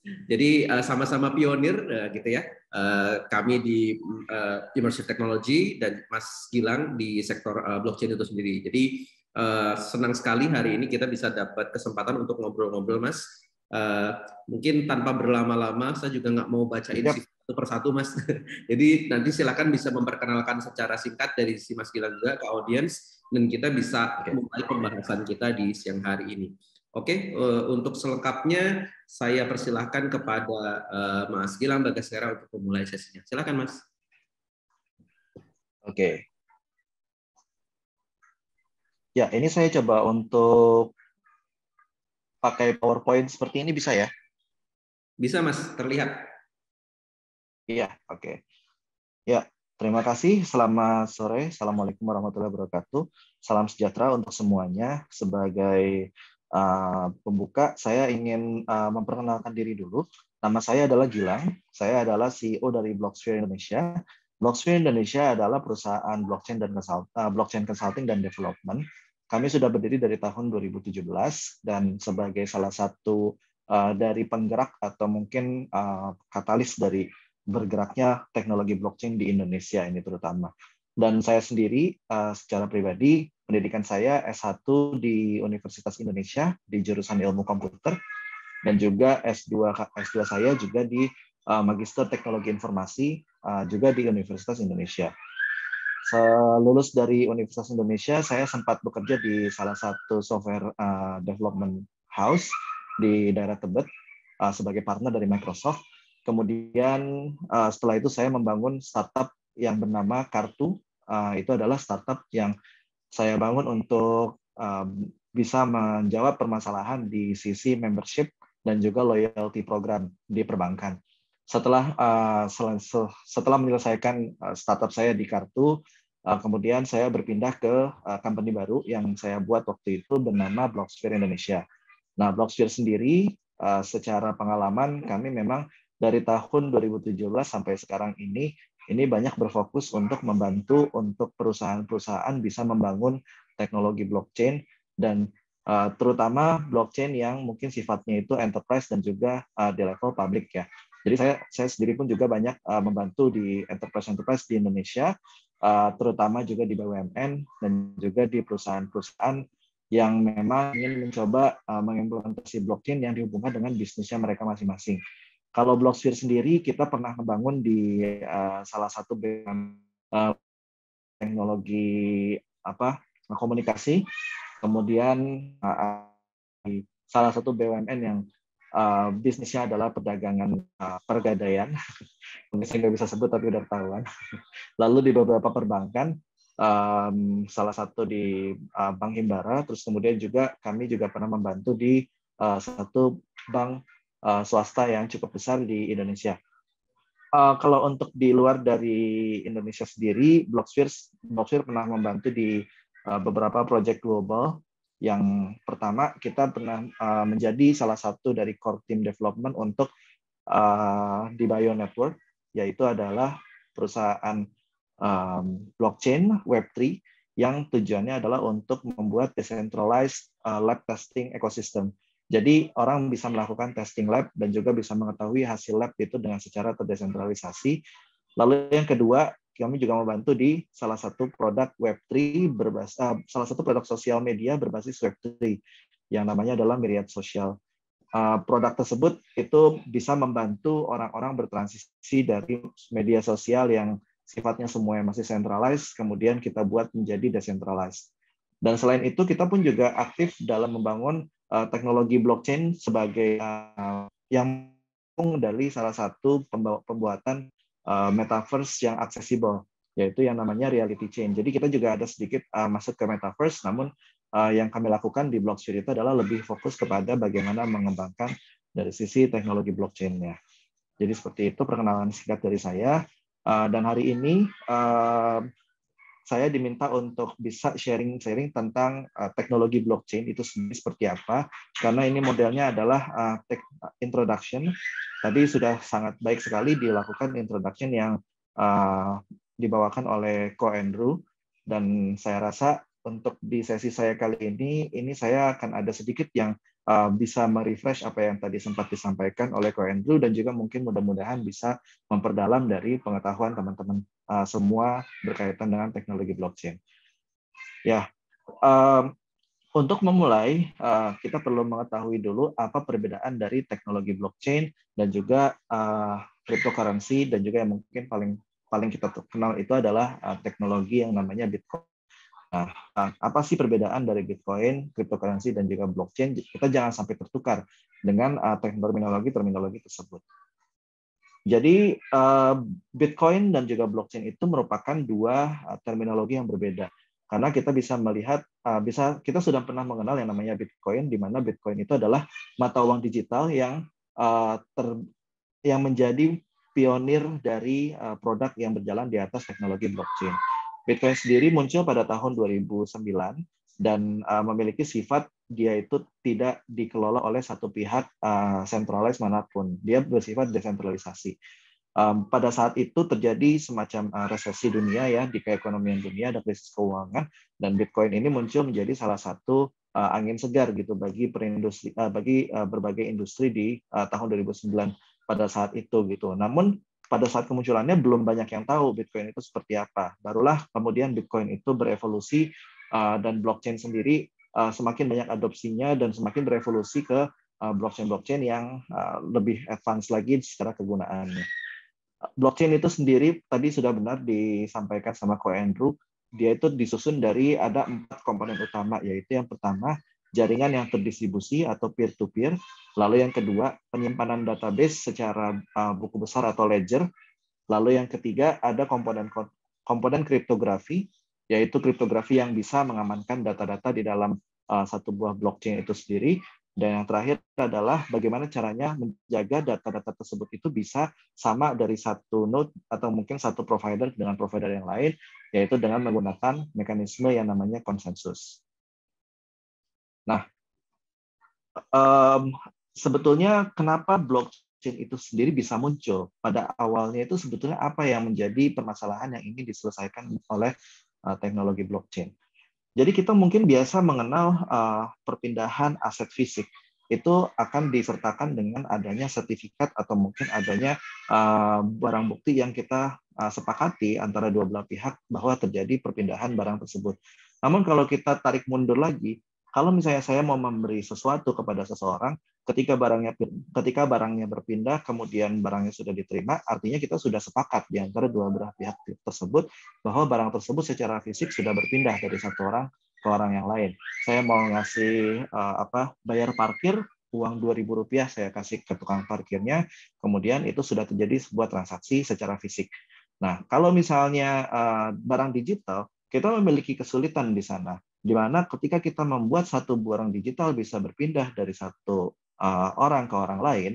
Jadi eh, sama-sama pionir uh, gitu ya. Uh, kami di uh, immersive technology dan Mas Gilang di sektor uh, blockchain itu sendiri. Jadi uh, senang sekali hari ini kita bisa dapat kesempatan untuk ngobrol-ngobrol, Mas. Uh, mungkin tanpa berlama-lama, saya juga nggak mau ini yep. satu persatu, Mas. Jadi nanti silakan bisa memperkenalkan secara singkat dari si Mas Gilang juga ke audiens, dan kita bisa mulai pembahasan kita di siang hari ini. Oke, okay, uh, eh, untuk selengkapnya saya persilahkan kepada uh, Mas Gilang Bagasera untuk memulai sesinya. Silakan, Mas. Oke, Ya, ini saya coba untuk pakai PowerPoint seperti ini bisa ya? Bisa, Mas. Terlihat. Iya, oke. Okay. Ya, terima kasih. Selamat sore. Assalamualaikum warahmatullahi wabarakatuh. Salam sejahtera untuk semuanya. Sebagai uh, pembuka, saya ingin uh, memperkenalkan diri dulu. Nama saya adalah Gilang. Saya adalah CEO dari Blocksphere Indonesia. Blockstream Indonesia adalah perusahaan blockchain dan eh, blockchain consulting dan development. Kami sudah berdiri dari tahun 2017 dan sebagai salah satu eh, dari penggerak atau mungkin eh, katalis dari bergeraknya teknologi blockchain di Indonesia ini terutama. Dan saya sendiri secara pribadi pendidikan saya S1 di Universitas Indonesia di jurusan Ilmu Komputer dan juga S2 S2 saya juga di Magister Teknologi Informasi uh, juga di Universitas Indonesia. Selulus dari Universitas Indonesia, saya sempat bekerja di salah satu software uh, development house di daerah Tebet uh, sebagai partner dari Microsoft. Kemudian uh, setelah itu saya membangun startup yang bernama Kartu. Uh, itu adalah startup yang saya bangun untuk uh, bisa menjawab permasalahan di sisi membership dan juga loyalty program di perbankan setelah uh, setelah menyelesaikan uh, startup saya di Kartu, uh, kemudian saya berpindah ke uh, company baru yang saya buat waktu itu bernama Blocksphere Indonesia. Nah, Blocksphere sendiri uh, secara pengalaman kami memang dari tahun 2017 sampai sekarang ini ini banyak berfokus untuk membantu untuk perusahaan-perusahaan bisa membangun teknologi blockchain dan uh, terutama blockchain yang mungkin sifatnya itu enterprise dan juga uh, di level publik ya. Jadi saya saya sendiri pun juga banyak uh, membantu di enterprise-enterprise di Indonesia, uh, terutama juga di BUMN dan juga di perusahaan-perusahaan yang memang ingin mencoba uh, mengimplementasi blockchain yang dihubungkan dengan bisnisnya mereka masing-masing. Kalau Blocksphere sendiri, kita pernah membangun di uh, salah satu uh, teknologi apa komunikasi, kemudian uh, salah satu BUMN yang Eh, bisnisnya adalah perdagangan eh, pergadaian. Mungkin saya nggak bisa sebut tapi udah ketahuan. Lalu di beberapa perbankan, salah satu di eh, Bank Himbara, terus kemudian juga kami juga pernah membantu di satu bank swasta yang cukup besar di Indonesia. Uh, kalau untuk di luar dari Indonesia sendiri, Blocksphere, Blocksphere pernah membantu di uh, beberapa proyek global yang pertama, kita pernah uh, menjadi salah satu dari core team development untuk uh, di Bio Network, yaitu adalah perusahaan um, blockchain Web3 yang tujuannya adalah untuk membuat decentralized uh, lab testing ecosystem. Jadi orang bisa melakukan testing lab dan juga bisa mengetahui hasil lab itu dengan secara terdesentralisasi. Lalu yang kedua, kami juga membantu di salah satu produk Web3 berbasis uh, ah, salah satu produk sosial media berbasis Web3 yang namanya adalah Myriad Social. Uh, produk tersebut itu bisa membantu orang-orang bertransisi dari media sosial yang sifatnya semuanya masih centralized, kemudian kita buat menjadi decentralized. Dan selain itu, kita pun juga aktif dalam membangun uh, teknologi blockchain sebagai uh, yang dari salah satu pembuatan Eh, metaverse yang aksesibel yaitu yang namanya reality chain. Jadi kita juga ada sedikit uh, masuk ke metaverse, namun uh, yang kami lakukan di blockchain itu adalah lebih fokus kepada bagaimana mengembangkan dari sisi teknologi blockchain-nya. Jadi seperti itu perkenalan singkat dari saya. Uh, dan hari ini uh, saya diminta untuk bisa sharing-sharing tentang uh, teknologi blockchain itu sendiri seperti apa karena ini modelnya adalah uh, tech eh, introduction tadi sudah sangat baik sekali dilakukan introduction yang uh, dibawakan oleh Ko Andrew dan saya rasa untuk di sesi saya kali ini ini saya akan ada sedikit yang Uh, bisa merefresh apa yang tadi sempat disampaikan oleh Ko Andrew dan juga mungkin mudah-mudahan bisa memperdalam dari pengetahuan teman-teman uh, semua berkaitan dengan teknologi blockchain. Ya, um, untuk memulai uh, kita perlu mengetahui dulu apa perbedaan dari teknologi blockchain dan juga uh, cryptocurrency dan juga yang mungkin paling paling kita kenal itu adalah uh, teknologi yang namanya Bitcoin Nah, nah, apa sih perbedaan dari Bitcoin, cryptocurrency, dan juga blockchain? Kita jangan sampai tertukar dengan eh, terminologi-terminologi tersebut. Jadi, eh, Bitcoin dan juga blockchain itu merupakan dua eh, terminologi yang berbeda. Karena kita bisa melihat, bisa kita sudah pernah mengenal yang namanya Bitcoin, di mana Bitcoin itu adalah mata uang digital yang ter, yang menjadi pionir dari produk yang berjalan di atas teknologi blockchain. Bitcoin sendiri muncul pada tahun 2009 dan uh, memiliki sifat dia itu tidak dikelola oleh satu pihak uh, eh, sentralis manapun. Dia bersifat desentralisasi. Um, pada saat itu terjadi semacam uh, resesi dunia ya di keekonomian dunia ada krisis keuangan dan Bitcoin ini muncul menjadi salah satu uh, angin segar gitu bagi perindustri uh, bagi uh, berbagai industri di uh, tahun 2009 pada saat itu gitu. Namun pada saat kemunculannya belum banyak yang tahu Bitcoin itu seperti apa. Barulah kemudian Bitcoin itu berevolusi eh, dan blockchain sendiri eh, semakin banyak adopsinya dan semakin berevolusi ke blockchain-blockchain eh, yang lebih advance lagi secara kegunaannya. Blockchain itu sendiri tadi sudah benar disampaikan sama Ko Andrew, dia itu disusun dari ada empat komponen utama, yaitu yang pertama jaringan yang terdistribusi atau peer-to-peer. Lalu yang kedua, penyimpanan database secara uh, buku besar atau ledger. Lalu yang ketiga, ada komponen komponen kriptografi, yaitu kriptografi yang bisa mengamankan data-data di dalam uh, satu buah blockchain itu sendiri. Dan yang terakhir adalah bagaimana caranya menjaga data-data tersebut itu bisa sama dari satu node atau mungkin satu provider dengan provider yang lain, yaitu dengan menggunakan mekanisme yang namanya konsensus. Nah, um, sebetulnya kenapa blockchain itu sendiri bisa muncul? Pada awalnya itu sebetulnya apa yang menjadi permasalahan yang ingin diselesaikan oleh uh, teknologi blockchain? Jadi kita mungkin biasa mengenal uh, perpindahan aset fisik itu akan disertakan dengan adanya sertifikat atau mungkin adanya uh, barang bukti yang kita uh, sepakati antara dua belah pihak bahwa terjadi perpindahan barang tersebut. Namun kalau kita tarik mundur lagi, kalau misalnya saya mau memberi sesuatu kepada seseorang, ketika barangnya ketika barangnya berpindah, kemudian barangnya sudah diterima, artinya kita sudah sepakat di antara dua belah pihak tersebut bahwa barang tersebut secara fisik sudah berpindah dari satu orang ke orang yang lain. Saya mau ngasih uh, apa bayar parkir uang dua ribu rupiah saya kasih ke tukang parkirnya, kemudian itu sudah terjadi sebuah transaksi secara fisik. Nah, kalau misalnya uh, barang digital, kita memiliki kesulitan di sana di mana ketika kita membuat satu borong digital bisa berpindah dari satu uh, orang ke orang lain,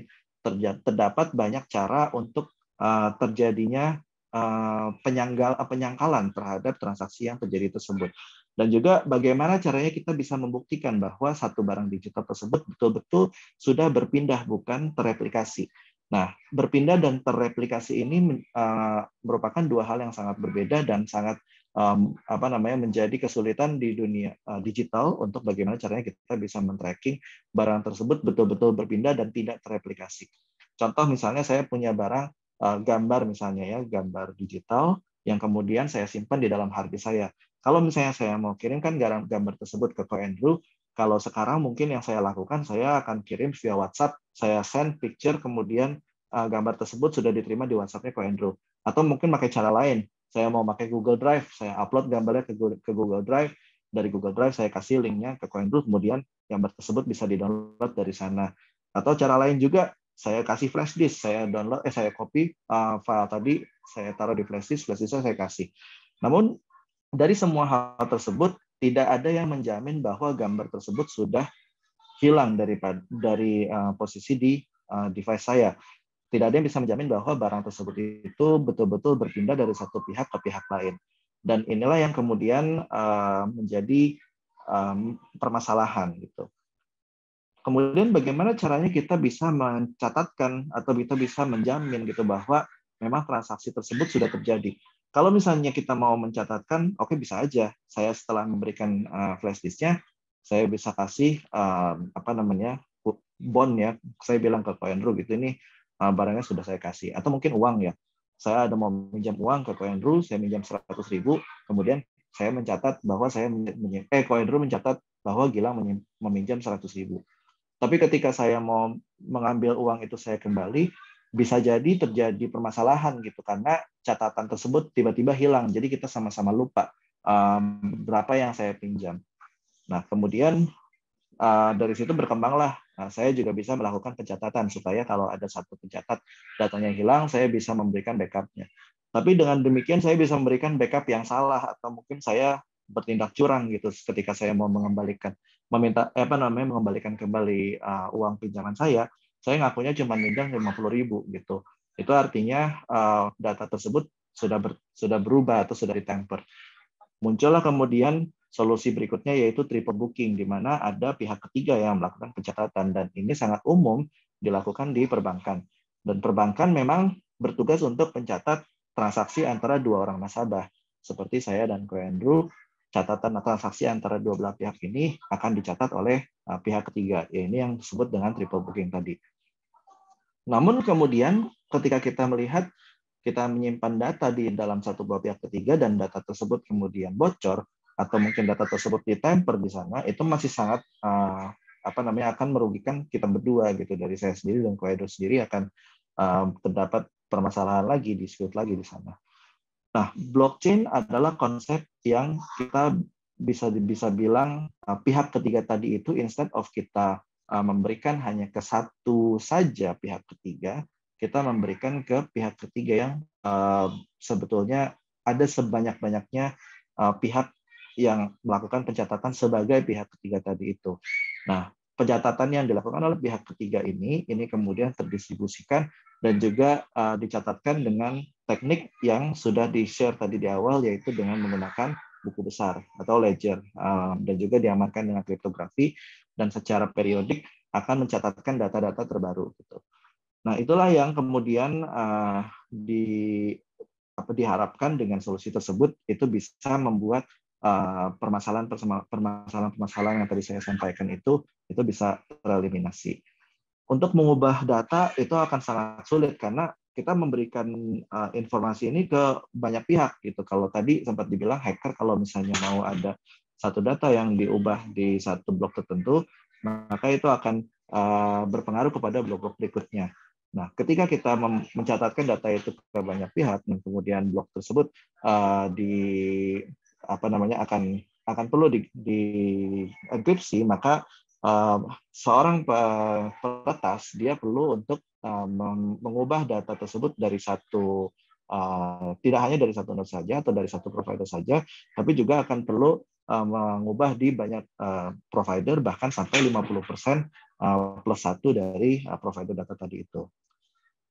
terdapat banyak cara untuk uh, terjadinya uh, penyanggal penyangkalan terhadap transaksi yang terjadi tersebut. Dan juga bagaimana caranya kita bisa membuktikan bahwa satu barang digital tersebut betul-betul sudah berpindah bukan tereplikasi. Nah, berpindah dan tereplikasi ini uh, merupakan dua hal yang sangat berbeda dan sangat um, apa namanya menjadi kesulitan di dunia uh, digital untuk bagaimana caranya kita bisa men-tracking barang tersebut betul-betul berpindah dan tidak tereplikasi. Contoh misalnya saya punya barang uh, gambar misalnya ya gambar digital yang kemudian saya simpan di dalam hard disk saya. Kalau misalnya saya mau kirimkan gambar tersebut ke Ko Andrew, kalau sekarang mungkin yang saya lakukan saya akan kirim via WhatsApp, saya send picture kemudian e, gambar tersebut sudah diterima di WhatsAppnya Ko Andrew. Atau mungkin pakai cara lain, saya mau pakai Google Drive, saya upload gambarnya ke, Google Drive, dari Google Drive saya kasih linknya ke Coinbase, kemudian gambar tersebut bisa didownload dari sana. Atau cara lain juga, saya kasih flash disk, saya download, eh saya copy uh, file tadi, saya taruh di flash disk, flash disknya saya kasih. Namun dari semua hal tersebut tidak ada yang menjamin bahwa gambar tersebut sudah hilang dari dari uh, eh, posisi di uh, device saya tidak ada yang bisa menjamin bahwa barang tersebut itu betul-betul berpindah dari satu pihak ke pihak lain. Dan inilah yang kemudian eh, menjadi eh, permasalahan gitu. Kemudian bagaimana caranya kita bisa mencatatkan atau kita bisa menjamin gitu bahwa memang transaksi tersebut sudah terjadi. Kalau misalnya kita mau mencatatkan, oke okay, bisa aja. Saya setelah memberikan uh, flash disknya, saya bisa kasih apa namanya bond ya. Saya bilang ke Coinru gitu ini Eh, barangnya sudah saya kasih atau mungkin uang ya saya ada mau minjam uang ke Coinru saya minjam 100 ribu kemudian saya mencatat bahwa saya eh Coinru mencatat bahwa Gilang meminjam 100 ribu tapi ketika saya mau mengambil uang itu saya kembali bisa jadi terjadi permasalahan gitu karena catatan tersebut tiba-tiba hilang jadi kita sama-sama lupa um, berapa yang saya pinjam nah kemudian uh, dari situ berkembanglah Nah, saya juga bisa melakukan pencatatan supaya kalau ada satu pencatat datanya hilang, saya bisa memberikan backupnya. Tapi dengan demikian saya bisa memberikan backup yang salah atau mungkin saya bertindak curang gitu ketika saya mau mengembalikan meminta eh, apa namanya mengembalikan kembali uh, uang pinjaman saya, saya ngakunya cuma lima puluh ribu gitu. Itu artinya uh, data tersebut sudah ber, sudah berubah atau sudah ditemper. Muncullah kemudian Solusi berikutnya yaitu triple booking, di mana ada pihak ketiga yang melakukan pencatatan, dan ini sangat umum dilakukan di perbankan. Dan perbankan memang bertugas untuk pencatat transaksi antara dua orang nasabah. Seperti saya dan Ko Andrew, catatan transaksi antara dua belah pihak ini akan dicatat oleh eh, pihak ketiga, ya ini yang disebut dengan triple booking tadi. Namun kemudian ketika kita melihat kita menyimpan data di dalam satu buah pihak ketiga dan data tersebut kemudian bocor, atau mungkin data tersebut ditemper di sana itu masih sangat uh, apa namanya akan merugikan kita berdua gitu dari saya sendiri dan Koedo sendiri akan uh, terdapat permasalahan lagi dispute lagi di sana. Nah, blockchain adalah konsep yang kita bisa bisa bilang uh, pihak ketiga tadi itu instead of kita uh, memberikan hanya ke satu saja pihak ketiga, kita memberikan ke pihak ketiga yang uh, sebetulnya ada sebanyak-banyaknya uh, pihak yang melakukan pencatatan sebagai pihak ketiga tadi itu. Nah, pencatatan yang dilakukan oleh pihak ketiga ini ini kemudian terdistribusikan dan juga uh, dicatatkan dengan teknik yang sudah di-share tadi di awal yaitu dengan menggunakan buku besar atau ledger um, dan juga diamankan dengan kriptografi dan secara periodik akan mencatatkan data-data terbaru gitu. Nah, itulah yang kemudian uh, di apa diharapkan dengan solusi tersebut itu bisa membuat Eh, permasalahan-permasalahan yang tadi saya sampaikan itu itu bisa tereliminasi. Untuk mengubah data itu akan sangat sulit karena kita memberikan uh, informasi ini ke banyak pihak gitu. Kalau tadi sempat dibilang hacker kalau misalnya mau ada satu data yang diubah di satu blok tertentu, maka itu akan uh, berpengaruh kepada blok-blok berikutnya. Nah, ketika kita mencatatkan data itu ke banyak pihak dan kemudian blok tersebut uh, di apa namanya akan akan perlu di, di enkripsi maka uh, seorang peretas dia perlu untuk uh, mengubah data tersebut dari satu uh, tidak hanya dari satu node saja atau dari satu provider saja tapi juga akan perlu uh, mengubah di banyak uh, provider bahkan sampai 50% uh, plus satu dari uh, provider data tadi itu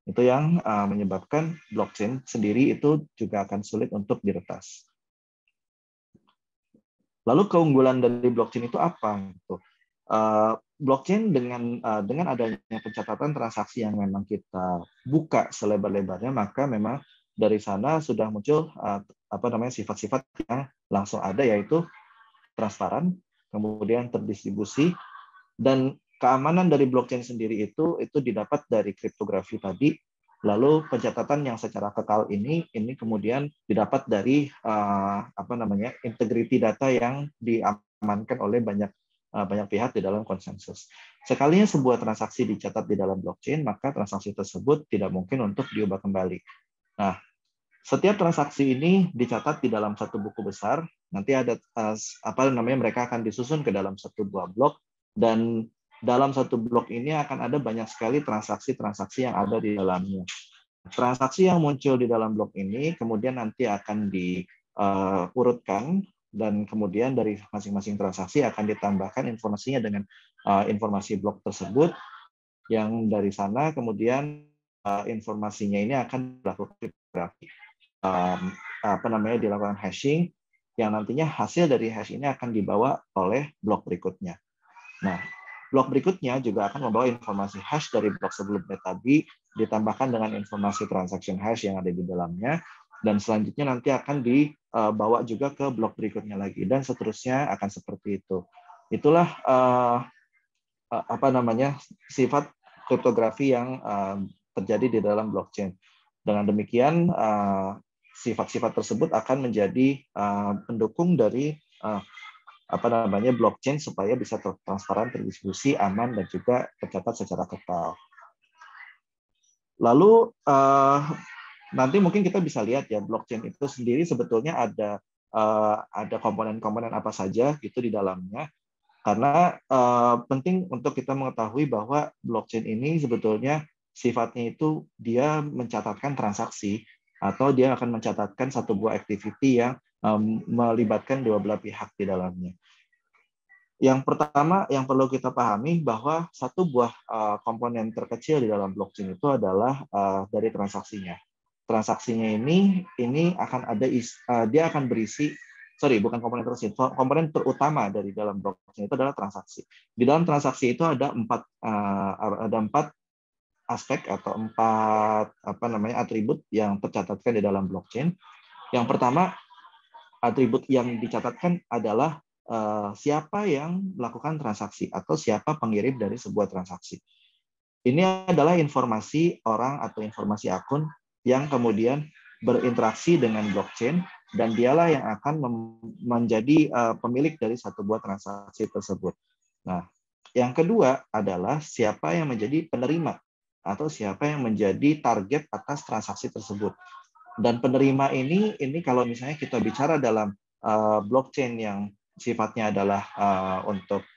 itu yang uh, menyebabkan blockchain sendiri itu juga akan sulit untuk diretas. Lalu keunggulan dari blockchain itu apa? Gitu? Eh, blockchain dengan eh, dengan adanya pencatatan transaksi yang memang kita buka selebar-lebarnya, maka memang dari sana sudah muncul eh, apa namanya sifat-sifat yang langsung ada yaitu transparan, kemudian terdistribusi dan keamanan dari blockchain sendiri itu itu didapat dari kriptografi tadi Lalu pencatatan yang secara kekal ini ini kemudian didapat dari uh, apa namanya integriti data yang diamankan oleh banyak uh, banyak pihak di dalam konsensus. Sekalinya sebuah transaksi dicatat di dalam blockchain, maka transaksi tersebut tidak mungkin untuk diubah kembali. Nah, setiap transaksi ini dicatat di dalam satu buku besar. Nanti ada eh, apa namanya mereka akan disusun ke dalam satu buah blok dan dalam satu blok ini akan ada banyak sekali transaksi-transaksi yang ada di dalamnya. Transaksi yang muncul di dalam blok ini kemudian nanti akan diurutkan eh, dan kemudian dari masing-masing transaksi akan ditambahkan informasinya dengan eh, informasi blok tersebut yang dari sana kemudian eh, informasinya ini akan dilakukan kriptografi apa namanya dilakukan hashing yang nantinya hasil dari hash ini akan dibawa oleh blok berikutnya. Nah, Blok berikutnya juga akan membawa informasi hash dari blok sebelumnya tadi ditambahkan dengan informasi transaction hash yang ada di dalamnya dan selanjutnya nanti akan dibawa eh, juga ke blok berikutnya lagi dan seterusnya akan seperti itu. Itulah uh, apa namanya sifat kriptografi yang uh, terjadi di dalam blockchain. Dengan demikian sifat-sifat uh, tersebut akan menjadi pendukung dari apa namanya blockchain supaya bisa transparan, terdistribusi, aman dan juga tercatat secara total. Lalu uh, nanti mungkin kita bisa lihat ya blockchain itu sendiri sebetulnya ada uh, ada komponen-komponen apa saja gitu di dalamnya karena uh, penting untuk kita mengetahui bahwa blockchain ini sebetulnya sifatnya itu dia mencatatkan transaksi atau dia akan mencatatkan satu buah activity yang melibatkan dua belah pihak di dalamnya. Yang pertama yang perlu kita pahami bahwa satu buah e, komponen terkecil di dalam blockchain itu adalah e, dari transaksinya. Transaksinya ini ini akan ada is, e, dia akan berisi sorry bukan komponen terkecil komponen terutama dari dalam blockchain itu adalah transaksi. Di dalam transaksi itu ada empat ada empat aspek atau empat apa namanya atribut yang tercatatkan di dalam blockchain. Yang pertama atribut yang dicatatkan adalah uh, siapa yang melakukan transaksi atau siapa pengirim dari sebuah transaksi. Ini adalah informasi orang atau informasi akun yang kemudian berinteraksi dengan blockchain dan dialah yang akan menjadi uh, pemilik dari satu buah transaksi tersebut. Nah, yang kedua adalah siapa yang menjadi penerima atau siapa yang menjadi target atas transaksi tersebut. Dan penerima ini, ini kalau misalnya kita bicara dalam uh, blockchain yang sifatnya adalah uh, untuk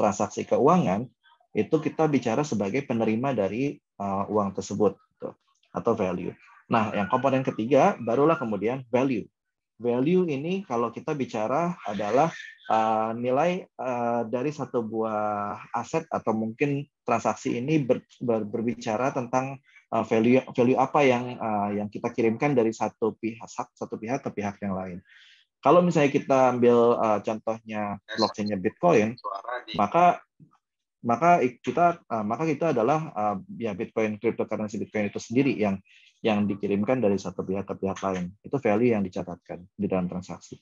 transaksi keuangan, itu kita bicara sebagai penerima dari uh, uang tersebut gitu, atau value. Nah, yang komponen ketiga barulah kemudian value. Value ini kalau kita bicara adalah uh, nilai uh, dari satu buah aset atau mungkin transaksi ini ber, ber, berbicara tentang Uh, value value apa yang uh, yang kita kirimkan dari satu pihak satu pihak ke pihak yang lain. Kalau misalnya kita ambil uh, contohnya blockchainnya Bitcoin, maka maka kita maka kita adalah ya Bitcoin cryptocurrency Bitcoin itu sendiri yang yang dikirimkan dari satu pihak ke pihak lain itu value yang dicatatkan di dalam transaksi.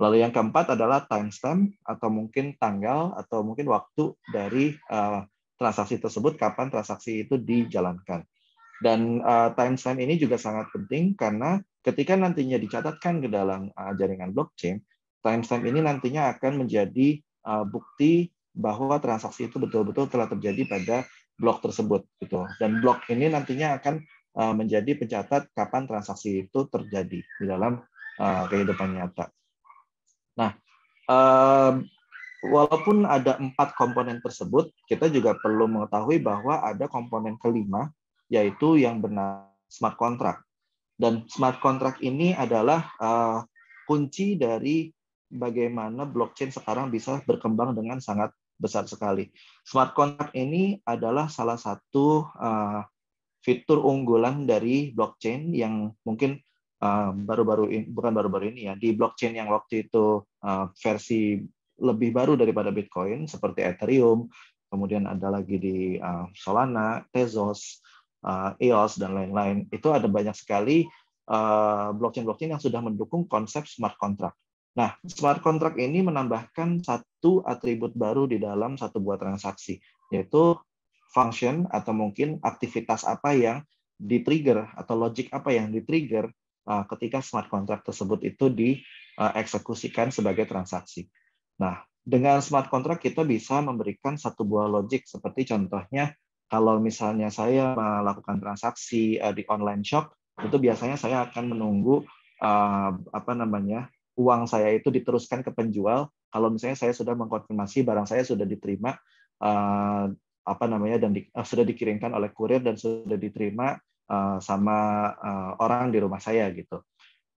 Lalu yang keempat adalah timestamp atau mungkin tanggal atau mungkin waktu dari uh, transaksi tersebut kapan transaksi itu dijalankan. Dan uh, timestamp ini juga sangat penting karena ketika nantinya dicatatkan ke dalam uh, jaringan blockchain, timestamp ini nantinya akan menjadi uh, bukti bahwa transaksi itu betul-betul telah terjadi pada blok tersebut gitu. Dan blok ini nantinya akan uh, menjadi pencatat kapan transaksi itu terjadi di dalam uh, kehidupan nyata. Nah, uh, walaupun ada empat komponen tersebut, kita juga perlu mengetahui bahwa ada komponen kelima yaitu yang bernama smart contract. Dan smart contract ini adalah uh, kunci dari bagaimana blockchain sekarang bisa berkembang dengan sangat besar sekali. Smart contract ini adalah salah satu uh, fitur unggulan dari blockchain yang mungkin eh, baru-baru uh, ini bukan baru-baru ini ya di blockchain yang waktu itu uh, versi lebih baru daripada Bitcoin seperti Ethereum, kemudian ada lagi di uh, Solana, Tezos uh, eh, EOS dan lain-lain. Itu ada banyak sekali eh, blockchain-blockchain uh, yang sudah mendukung konsep smart contract. Nah, smart contract ini menambahkan satu atribut baru di dalam satu buah transaksi, yaitu function atau mungkin aktivitas apa yang di-trigger atau logic apa yang di-trigger uh, ketika smart contract tersebut itu dieksekusikan sebagai transaksi. Nah, dengan smart contract kita bisa memberikan satu buah logic seperti contohnya kalau misalnya saya melakukan transaksi uh, di online shop, itu biasanya saya akan menunggu uh, apa namanya uang saya itu diteruskan ke penjual. Kalau misalnya saya sudah mengkonfirmasi barang saya sudah diterima uh, apa namanya dan di, uh, sudah dikirimkan oleh kurir dan sudah diterima uh, sama uh, orang di rumah saya gitu.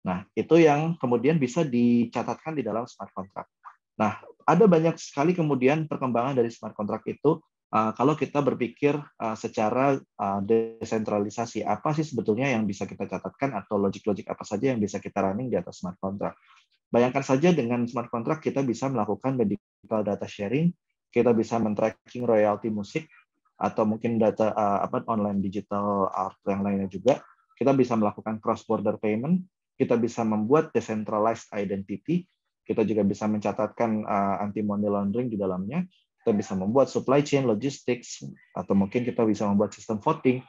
Nah itu yang kemudian bisa dicatatkan di dalam smart contract. Nah ada banyak sekali kemudian perkembangan dari smart contract itu Eh, kalau kita berpikir uh, secara uh, desentralisasi apa sih sebetulnya yang bisa kita catatkan atau logik-logik apa saja yang bisa kita running di atas smart contract. Bayangkan saja dengan smart contract kita bisa melakukan medical data sharing, kita bisa men-tracking royalti musik atau mungkin data uh, apa online digital art yang lainnya juga. Kita bisa melakukan cross border payment, kita bisa membuat decentralized identity, kita juga bisa mencatatkan uh, anti money laundering di dalamnya kita bisa membuat supply chain logistics atau mungkin kita bisa membuat sistem voting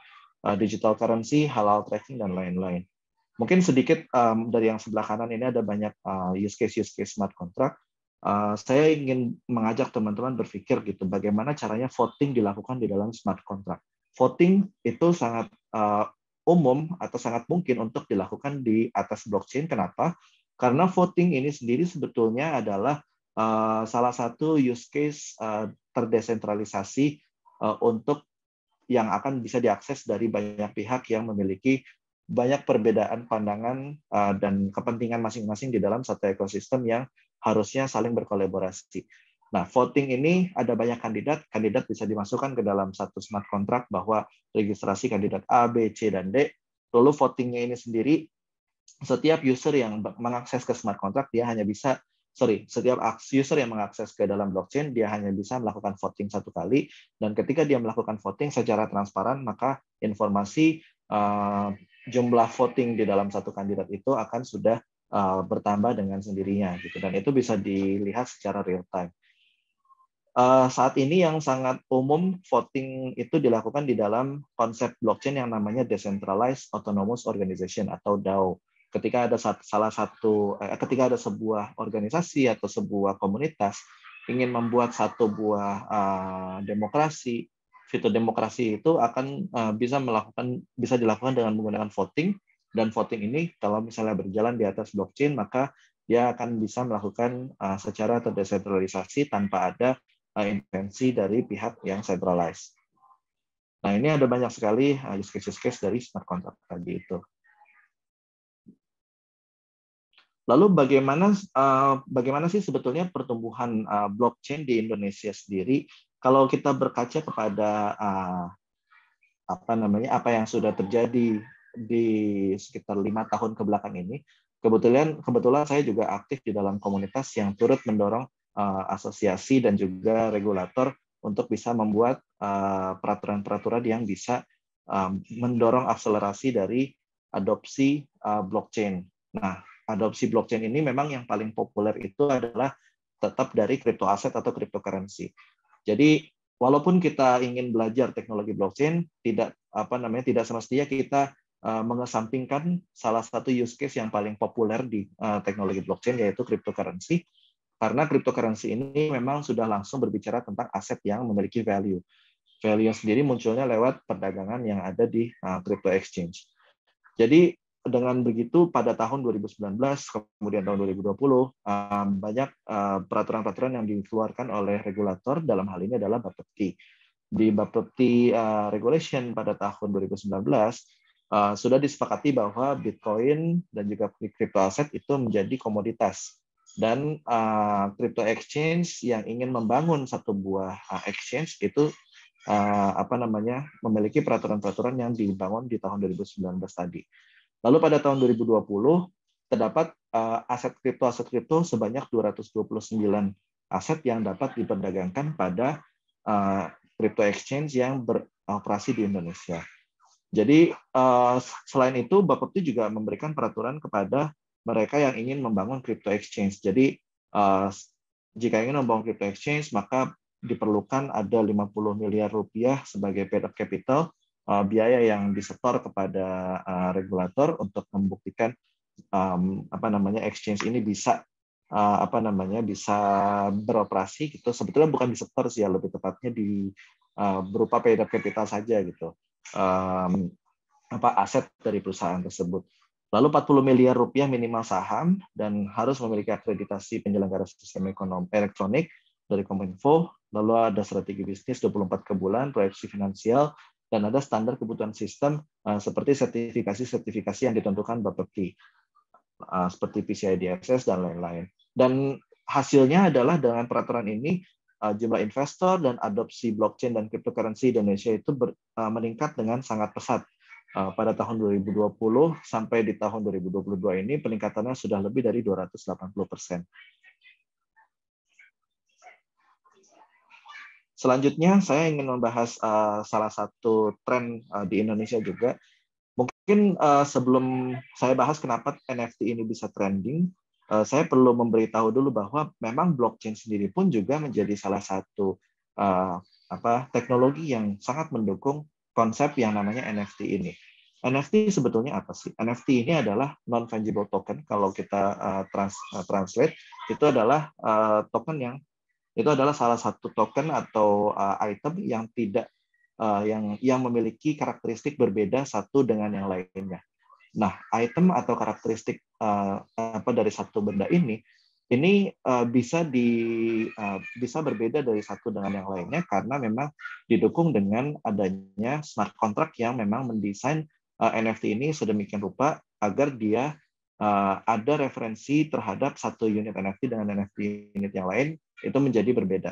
uh, digital currency halal tracking dan lain-lain mungkin sedikit um, dari yang sebelah kanan ini ada banyak uh, use case use case smart contract uh, saya ingin mengajak teman-teman berpikir gitu bagaimana caranya voting dilakukan di dalam smart contract voting itu sangat uh, umum atau sangat mungkin untuk dilakukan di atas blockchain kenapa karena voting ini sendiri sebetulnya adalah Eh, salah satu use case eh, terdesentralisasi eh, untuk yang akan bisa diakses dari banyak pihak yang memiliki banyak perbedaan pandangan dan kepentingan masing-masing di dalam satu ekosistem yang harusnya saling berkolaborasi. Nah, voting ini ada banyak kandidat. Kandidat bisa dimasukkan ke dalam satu smart contract bahwa registrasi kandidat A, B, C, dan D. Lalu votingnya ini sendiri, setiap user yang mengakses ke smart contract, dia hanya bisa sorry, setiap user yang mengakses ke dalam blockchain, dia hanya bisa melakukan voting satu kali, dan ketika dia melakukan voting secara transparan, maka informasi uh, jumlah voting di dalam satu kandidat itu akan sudah uh, bertambah dengan sendirinya, gitu. Dan itu bisa dilihat secara real time. Uh, saat ini yang sangat umum voting itu dilakukan di dalam konsep blockchain yang namanya decentralized autonomous organization atau DAO ketika ada salah satu eh, ketika ada sebuah organisasi atau sebuah komunitas ingin membuat satu buah eh, demokrasi fitur demokrasi itu akan eh, bisa melakukan bisa dilakukan dengan menggunakan voting dan voting ini kalau misalnya berjalan di atas blockchain maka dia akan bisa melakukan uh, secara terdesentralisasi tanpa ada uh, intervensi dari pihak yang centralized. Nah ini ada banyak sekali uh, use case case dari smart contract tadi itu. Lalu bagaimana eh, bagaimana sih sebetulnya pertumbuhan eh, blockchain di Indonesia sendiri? Kalau kita berkaca kepada eh, apa namanya apa yang sudah terjadi di sekitar lima tahun kebelakang ini, kebetulan kebetulan saya juga aktif di dalam komunitas yang turut mendorong asosiasi dan juga regulator untuk bisa membuat peraturan-peraturan yang bisa mendorong akselerasi dari adopsi blockchain. Nah, adopsi blockchain ini memang yang paling populer itu adalah tetap dari kripto aset atau cryptocurrency. Jadi walaupun kita ingin belajar teknologi blockchain, tidak apa namanya tidak semestinya kita uh, mengesampingkan salah satu use case yang paling populer di uh, teknologi blockchain yaitu cryptocurrency karena cryptocurrency ini memang sudah langsung berbicara tentang aset yang memiliki value. Value sendiri munculnya lewat perdagangan yang ada di uh, crypto exchange. Jadi dengan begitu pada tahun 2019 kemudian tahun 2020 um, banyak uh, peraturan-peraturan yang dikeluarkan oleh regulator dalam hal ini adalah Bapepti. Di Bapepti uh, Regulation pada tahun 2019 uh, sudah disepakati bahwa Bitcoin dan juga cryptocurrency aset itu menjadi komoditas dan crypto exchange yang ingin membangun satu buah exchange itu apa namanya memiliki peraturan-peraturan yang dibangun di tahun 2019 tadi. Lalu pada tahun 2020 terdapat eh, aset kripto aset kripto sebanyak 229 aset yang dapat diperdagangkan pada crypto eh, exchange yang beroperasi di Indonesia. Jadi eh, selain itu Bapepti juga memberikan peraturan kepada mereka yang ingin membangun crypto exchange. Jadi jika ingin membangun crypto exchange maka diperlukan ada 50 miliar rupiah sebagai paid up capital Eh, biaya yang disetor kepada eh, regulator untuk membuktikan um, apa namanya exchange ini bisa uh, apa namanya bisa beroperasi gitu sebetulnya bukan disetor sih ya lebih tepatnya di uh, berupa paid up capital saja gitu um, apa aset dari perusahaan tersebut lalu 40 miliar rupiah minimal saham dan harus memiliki akreditasi penyelenggara sistem ekonomi elektronik dari Kominfo lalu ada strategi bisnis 24 ke bulan proyeksi finansial dan ada standar kebutuhan sistem eh, seperti sertifikasi-sertifikasi yang ditentukan Bapepti eh, seperti PCI DSS dan lain-lain. Dan hasilnya adalah dengan peraturan ini eh, jumlah investor dan adopsi blockchain dan cryptocurrency di Indonesia itu ber, meningkat dengan sangat pesat. Pada tahun 2020 sampai di tahun 2022 ini peningkatannya sudah lebih dari 280 persen. Selanjutnya saya ingin membahas uh, salah satu tren uh, di Indonesia juga. Mungkin uh, sebelum saya bahas kenapa NFT ini bisa trending, uh, saya perlu memberitahu dulu bahwa memang blockchain sendiri pun juga menjadi salah satu uh, apa teknologi yang sangat mendukung konsep yang namanya NFT ini. NFT sebetulnya apa sih? NFT ini adalah non fungible token. Kalau kita uh, trans, uh, translate itu adalah uh, token yang itu adalah salah satu token atau uh, item yang tidak uh, yang yang memiliki karakteristik berbeda satu dengan yang lainnya. Nah, item atau karakteristik uh, apa dari satu benda ini ini uh, bisa di uh, bisa berbeda dari satu dengan yang lainnya karena memang didukung dengan adanya smart contract yang memang mendesain uh, NFT ini sedemikian rupa agar dia uh, ada referensi terhadap satu unit NFT dengan NFT unit yang lain itu menjadi berbeda.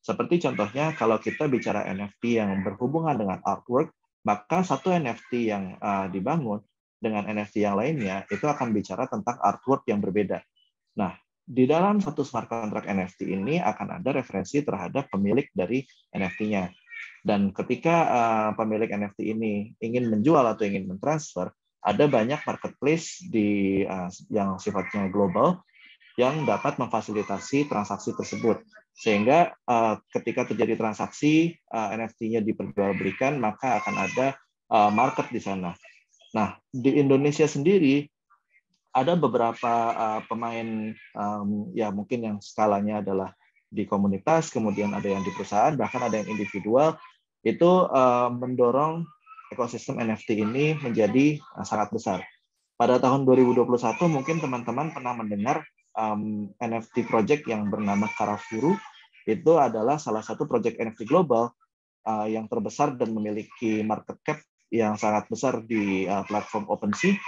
Seperti contohnya kalau kita bicara NFT yang berhubungan dengan artwork, maka satu NFT yang uh, dibangun dengan NFT yang lainnya itu akan bicara tentang artwork yang berbeda. Nah, di dalam satu smart contract NFT ini akan ada referensi terhadap pemilik dari NFT-nya. Dan ketika uh, pemilik NFT ini ingin menjual atau ingin mentransfer, ada banyak marketplace di uh, yang sifatnya global yang dapat memfasilitasi transaksi tersebut. Sehingga uh, ketika terjadi transaksi uh, eh, NFT-nya diperjualbelikan, maka akan ada uh, market di sana. Nah, di Indonesia sendiri ada beberapa uh, pemain um, ya mungkin yang skalanya adalah di komunitas, kemudian ada yang di perusahaan, bahkan ada yang individual itu uh, mendorong ekosistem NFT ini menjadi uh, sangat besar. Pada tahun 2021 mungkin teman-teman pernah mendengar um, NFT project yang bernama Karafuru itu adalah salah satu project NFT global uh, yang terbesar dan memiliki market cap yang sangat besar di uh, platform OpenSea.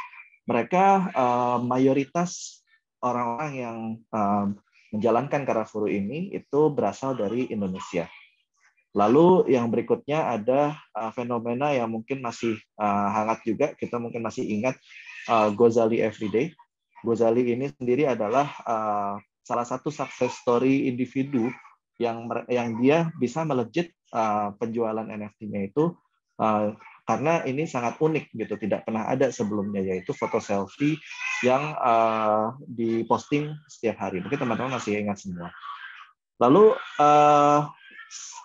Mereka uh, mayoritas orang-orang yang uh, menjalankan Karafuru ini itu berasal dari Indonesia. Lalu yang berikutnya ada uh, fenomena yang mungkin masih uh, hangat juga, kita mungkin masih ingat uh, Gozali Everyday. Gozali ini sendiri adalah uh, salah satu success story individu yang yang dia bisa melejit uh, penjualan NFT-nya itu uh, karena ini sangat unik gitu tidak pernah ada sebelumnya yaitu foto selfie yang uh, diposting setiap hari mungkin teman-teman masih ingat semua lalu uh,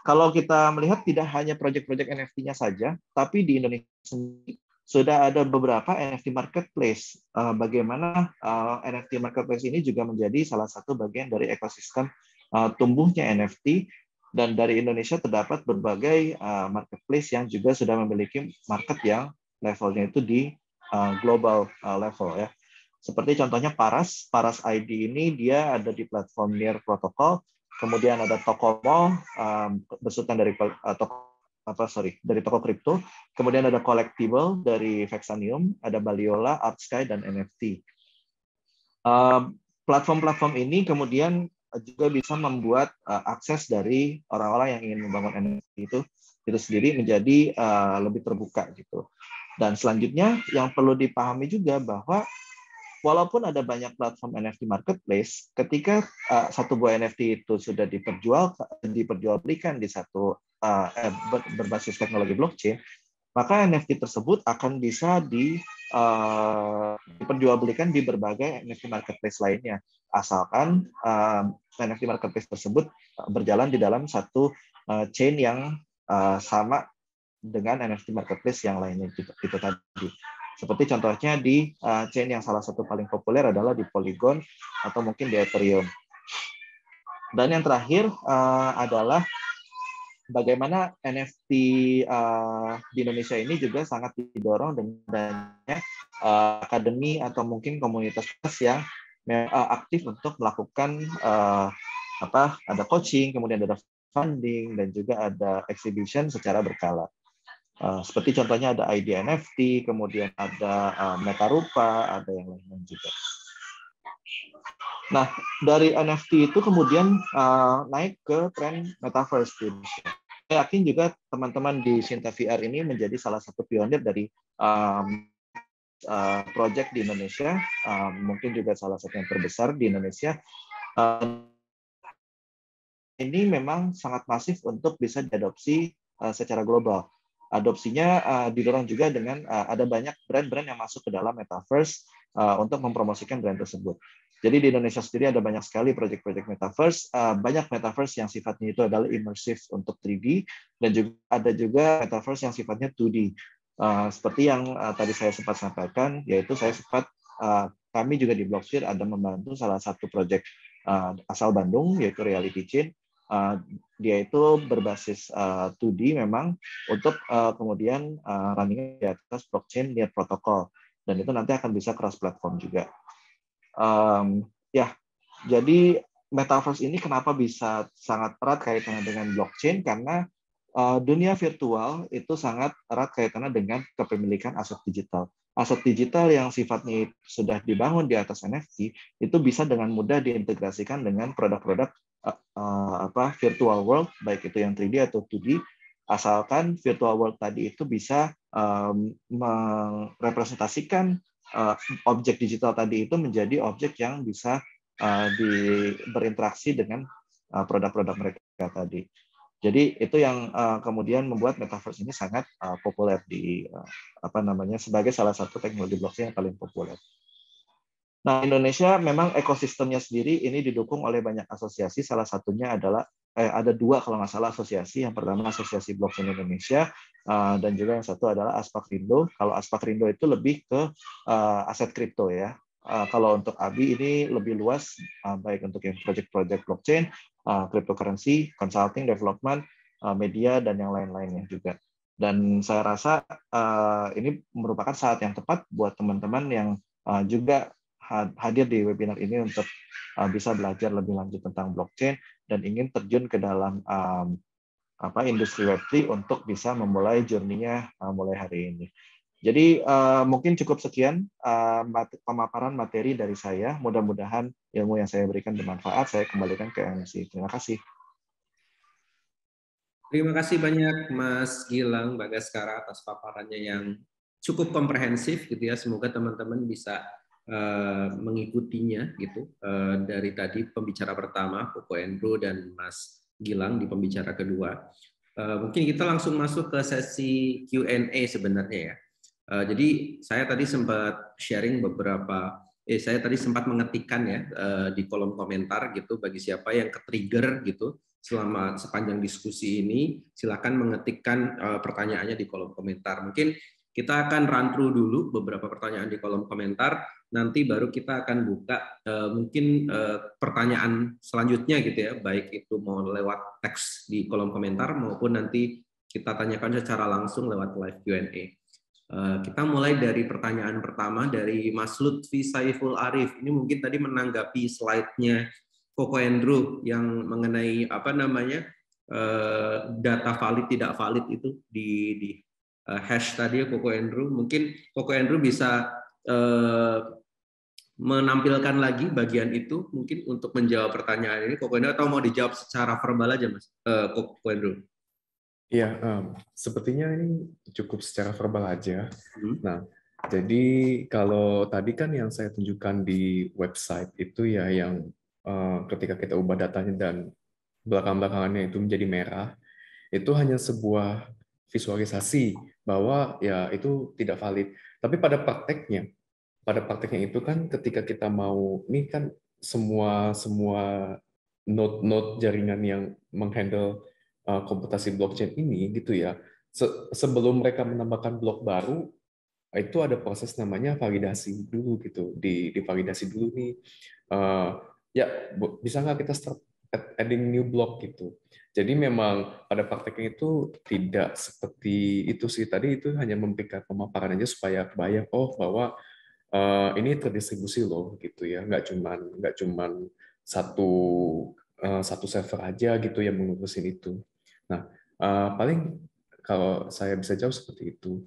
kalau kita melihat tidak hanya proyek-proyek NFT-nya saja tapi di Indonesia sudah ada beberapa NFT marketplace. Uh, bagaimana uh, eh, NFT marketplace ini juga menjadi salah satu bagian dari ekosistem uh, tumbuhnya NFT dan dari Indonesia terdapat berbagai uh, marketplace yang juga sudah memiliki market yang levelnya itu di uh, global uh, level ya. Seperti contohnya Paras, Paras ID ini dia ada di platform Near Protocol, kemudian ada Tokomo um, besutan dari uh, Tokomo apa sorry dari toko kripto kemudian ada collectible dari Vexanium ada Baliola Artsky dan NFT platform-platform uh, ini kemudian juga bisa membuat uh, akses dari orang-orang yang ingin membangun NFT itu itu sendiri menjadi uh, lebih terbuka gitu dan selanjutnya yang perlu dipahami juga bahwa walaupun ada banyak platform NFT marketplace, ketika uh, satu buah NFT itu sudah diperjual diperjualbelikan di satu uh, eh, eh berbasis teknologi blockchain, maka NFT tersebut akan bisa di uh, diperjualbelikan di berbagai NFT marketplace lainnya, asalkan uh, eh, NFT marketplace tersebut berjalan di dalam satu uh, chain yang uh, sama dengan NFT marketplace yang lainnya gitu, itu tadi. Seperti contohnya di uh, chain yang salah satu paling populer adalah di Polygon atau mungkin di Ethereum. Dan yang terakhir uh, adalah bagaimana NFT uh, eh, di Indonesia ini juga sangat didorong dengan uh, akademi atau mungkin komunitas yang uh, aktif untuk melakukan uh, apa ada coaching, kemudian ada funding dan juga ada exhibition secara berkala. Uh, seperti contohnya ada ID NFT, kemudian ada uh, Metarupa, ada yang lain-lain juga. Nah, dari NFT itu kemudian uh, naik ke tren metaverse di Indonesia. Saya yakin juga teman-teman di Sinta VR ini menjadi salah satu pionir dari um, uh, project di Indonesia, um, mungkin juga salah satu yang terbesar di Indonesia. Um, ini memang sangat masif untuk bisa diadopsi uh, secara global. Adopsinya uh, didorong juga dengan uh, ada banyak brand-brand yang masuk ke dalam metaverse uh, untuk mempromosikan brand tersebut. Jadi di Indonesia sendiri ada banyak sekali proyek-proyek metaverse, uh, banyak metaverse yang sifatnya itu adalah immersive untuk 3D dan juga ada juga metaverse yang sifatnya 2D. Uh, eh, seperti yang uh, tadi saya sempat sampaikan, yaitu saya sempat uh, kami juga di Blockchain ada membantu salah satu proyek uh, asal Bandung yaitu Reality Chain. Uh, dia itu berbasis uh, 2D memang untuk uh, kemudian uh, running di atas blockchain near protocol dan itu nanti akan bisa cross platform juga. Um, ya, jadi metaverse ini kenapa bisa sangat erat kaitannya dengan blockchain karena uh, dunia virtual itu sangat erat kaitannya dengan kepemilikan aset digital. Aset digital yang sifatnya sudah dibangun di atas NFT itu bisa dengan mudah diintegrasikan dengan produk-produk eh, eh, apa virtual world baik itu yang 3D atau 2D asalkan virtual world tadi itu bisa um, merepresentasikan uh, objek digital tadi itu menjadi objek yang bisa uh, di, berinteraksi dengan eh, produk-produk uh, mereka tadi. Jadi itu yang uh, kemudian membuat metaverse ini sangat uh, populer di uh, apa namanya sebagai salah satu teknologi blockchain yang paling populer. Nah, Indonesia memang ekosistemnya sendiri ini didukung oleh banyak asosiasi, salah satunya adalah eh, ada dua kalau nggak salah asosiasi. Yang pertama Asosiasi Blockchain Indonesia uh, dan juga yang satu adalah Aspak Rindo. Kalau Aspak Rindo itu lebih ke uh, aset kripto ya. Uh, kalau untuk ABI ini lebih luas uh, baik untuk yang project-project blockchain, uh, cryptocurrency, consulting, development, uh, media dan yang lain-lainnya juga. Dan saya rasa uh, ini merupakan saat yang tepat buat teman-teman yang uh, juga hadir di webinar ini untuk uh, bisa belajar lebih lanjut tentang blockchain dan ingin terjun ke dalam um, apa industri Web3 untuk bisa memulai journey-nya uh, mulai hari ini. Jadi uh, mungkin cukup sekian uh, pemaparan materi dari saya. Mudah-mudahan ilmu yang saya berikan bermanfaat. Saya kembalikan ke MC. Terima kasih. Terima kasih banyak Mas Gilang Bagaskara atas paparannya yang cukup komprehensif gitu ya. Semoga teman-teman bisa Eh, mengikutinya gitu eh, dari tadi pembicara pertama Koko Endro dan Mas Gilang di pembicara kedua. Eh, mungkin kita langsung masuk ke sesi Q&A sebenarnya ya. jadi saya tadi sempat sharing beberapa eh saya tadi sempat mengetikkan ya di kolom komentar gitu bagi siapa yang ketrigger gitu selama sepanjang diskusi ini silakan mengetikkan pertanyaannya di kolom komentar. Mungkin kita akan run through dulu beberapa pertanyaan di kolom komentar, nanti baru kita akan buka uh, mungkin uh, pertanyaan selanjutnya gitu ya, baik itu mau lewat teks di kolom komentar maupun nanti kita tanyakan secara langsung lewat live Q&A. Uh, eh, kita mulai dari pertanyaan pertama dari Mas Lutfi Saiful Arif. Ini mungkin tadi menanggapi slide-nya Koko Andrew yang mengenai apa namanya data valid tidak valid itu di, di Eh, hash tadi ya, Koko Andrew. Mungkin Koko Andrew bisa uh, menampilkan lagi bagian itu mungkin untuk menjawab pertanyaan ini Koko Andrew atau mau dijawab secara verbal aja Mas uh, Koko Andrew. Iya, um, sepertinya ini cukup secara verbal aja. Hmm. Nah, jadi kalau tadi kan yang saya tunjukkan di website itu ya yang uh, ketika kita ubah datanya dan belakang-belakangannya itu menjadi merah, itu hanya sebuah visualisasi bahwa ya itu tidak valid. Tapi pada prakteknya, pada prakteknya itu kan ketika kita mau ini kan semua semua node-node jaringan yang menghandle eh, komputasi blockchain ini gitu ya. sebelum mereka menambahkan blok baru itu ada proses namanya validasi dulu gitu. Di, di validasi dulu nih uh, ya bisa nggak kita start adding new block gitu. Jadi memang pada prakteknya itu tidak seperti itu sih tadi itu hanya memberikan pemaparan aja supaya kebayang oh bahwa uh, ini terdistribusi loh gitu ya nggak cuman nggak cuman satu uh, satu server aja gitu yang mengurusin itu. Nah uh, paling kalau saya bisa jawab seperti itu.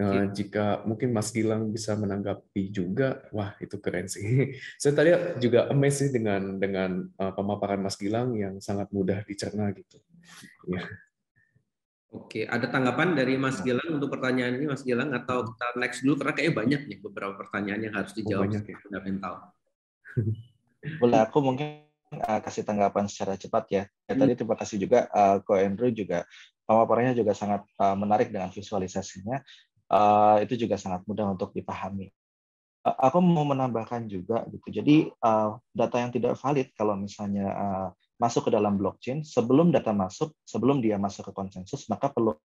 Nah, jika mungkin Mas Gilang bisa menanggapi juga, wah itu keren sih. Saya tadi juga amazed sih dengan dengan eh, pemaparan Mas Gilang yang sangat mudah dicerna gitu. Ya. Oke, ada tanggapan dari Mas nah. Gilang untuk pertanyaan ini, Mas Gilang, atau kita next dulu karena kayaknya banyak nih beberapa pertanyaan yang harus oh, dijawab banyak, ya. fundamental. Boleh aku mungkin uh, kasih tanggapan secara cepat ya. ya Tadi hmm. terima kasih juga uh, Ko Andrew juga pemaparannya juga sangat menarik dengan visualisasinya. Eh, itu juga sangat mudah untuk dipahami. Eh, aku mau menambahkan juga gitu. Jadi uh, data yang tidak valid kalau misalnya uh, masuk ke dalam blockchain sebelum data masuk, sebelum dia masuk ke konsensus, maka perlu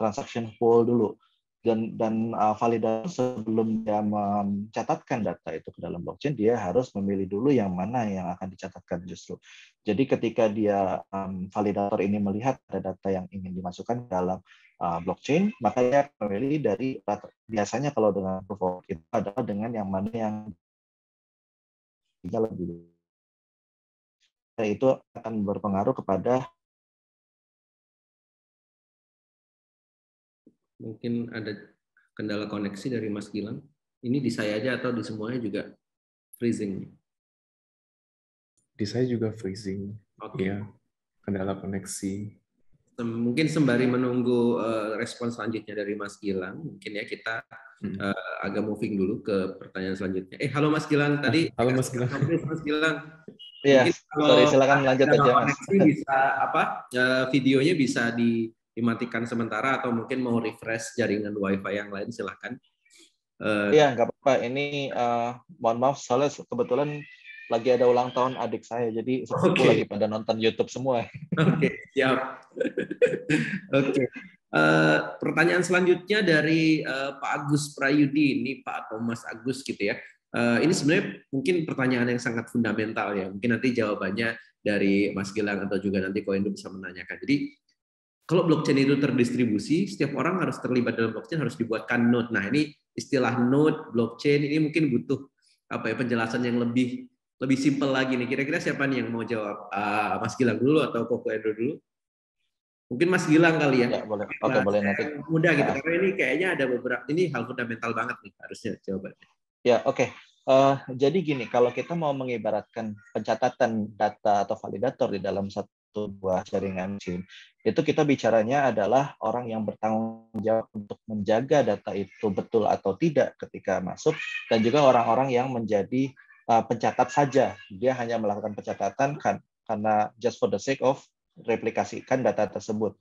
transaction pool dulu dan dan uh, validator sebelum dia mencatatkan data itu ke dalam blockchain dia harus memilih dulu yang mana yang akan dicatatkan justru. Jadi ketika dia um, validator ini melihat ada data yang ingin dimasukkan dalam uh, blockchain, maka dia memilih dari biasanya kalau dengan proof of work itu adalah dengan yang mana yang lebih itu akan berpengaruh kepada Mungkin ada kendala koneksi dari Mas Gilang. Ini di saya aja atau di semuanya juga freezing? Di saya juga freezing. Oke. Okay. Ya, kendala koneksi. Mungkin sembari menunggu uh, respon selanjutnya dari Mas Gilang, mungkin ya kita uh, agak moving dulu ke pertanyaan selanjutnya. Eh, halo Mas Gilang ah, tadi. Halo Mas Gilang. Mas Gilang. Iya. Sorry, silakan lanjut aja. Mas. Bisa apa? Uh, videonya bisa di dimatikan sementara atau mungkin mau refresh jaringan wifi yang lain silahkan. Uh, iya nggak apa-apa. Ini uh, mohon maaf soalnya kebetulan lagi ada ulang tahun adik saya, jadi aku okay. lagi pada nonton YouTube semua. Oke, okay, siap. Oke. Okay. Uh, eh, pertanyaan selanjutnya dari uh, Pak Agus Prayudi, ini Pak Thomas Agus gitu ya. Uh, ini sebenarnya mungkin pertanyaan yang sangat fundamental ya. Mungkin nanti jawabannya dari Mas Gilang atau juga nanti Koindo bisa menanyakan. Jadi kalau blockchain itu terdistribusi, setiap orang harus terlibat dalam blockchain, harus dibuatkan node. Nah, ini istilah node blockchain ini mungkin butuh apa ya penjelasan yang lebih lebih simpel lagi nih. Kira-kira siapa nih yang mau jawab? Uh, Mas Gilang dulu atau Koko Endro dulu? Mungkin Mas Gilang kali ya. ya boleh. Oke, okay, boleh nanti. Eh, mudah gitu. Ya. Karena ini kayaknya ada beberapa ini hal fundamental banget nih harusnya jawabannya. Ya, oke. Okay. Uh, eh, jadi gini, kalau kita mau mengibaratkan pencatatan data atau validator di dalam satu satu buah jaringan SIM. Itu kita bicaranya adalah orang yang bertanggung jawab untuk menjaga data itu betul atau tidak ketika masuk dan juga orang-orang yang menjadi uh, pencatat saja. Dia hanya melakukan pencatatan kan karena just for the sake of replikasikan data tersebut.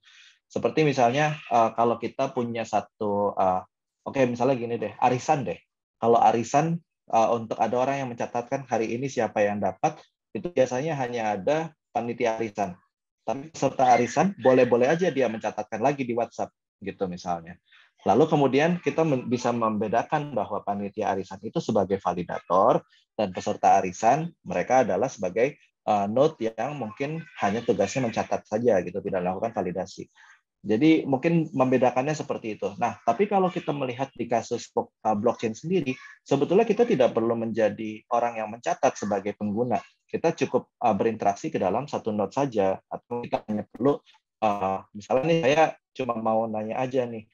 Seperti misalnya uh, kalau kita punya satu uh, oke okay, misalnya gini deh, arisan deh. Kalau arisan uh, untuk ada orang yang mencatatkan hari ini siapa yang dapat itu biasanya hanya ada panitia arisan. Tapi peserta arisan boleh-boleh aja dia mencatatkan lagi di WhatsApp gitu misalnya. Lalu kemudian kita bisa membedakan bahwa panitia arisan itu sebagai validator dan peserta arisan mereka adalah sebagai uh, note yang mungkin hanya tugasnya mencatat saja gitu tidak melakukan validasi. Jadi mungkin membedakannya seperti itu. Nah, tapi kalau kita melihat di kasus eh, blockchain sendiri, sebetulnya kita tidak perlu menjadi orang yang mencatat sebagai pengguna. Kita cukup eh, berinteraksi ke dalam satu node saja, atau kita hanya perlu, eh, misalnya nih saya cuma mau nanya aja nih,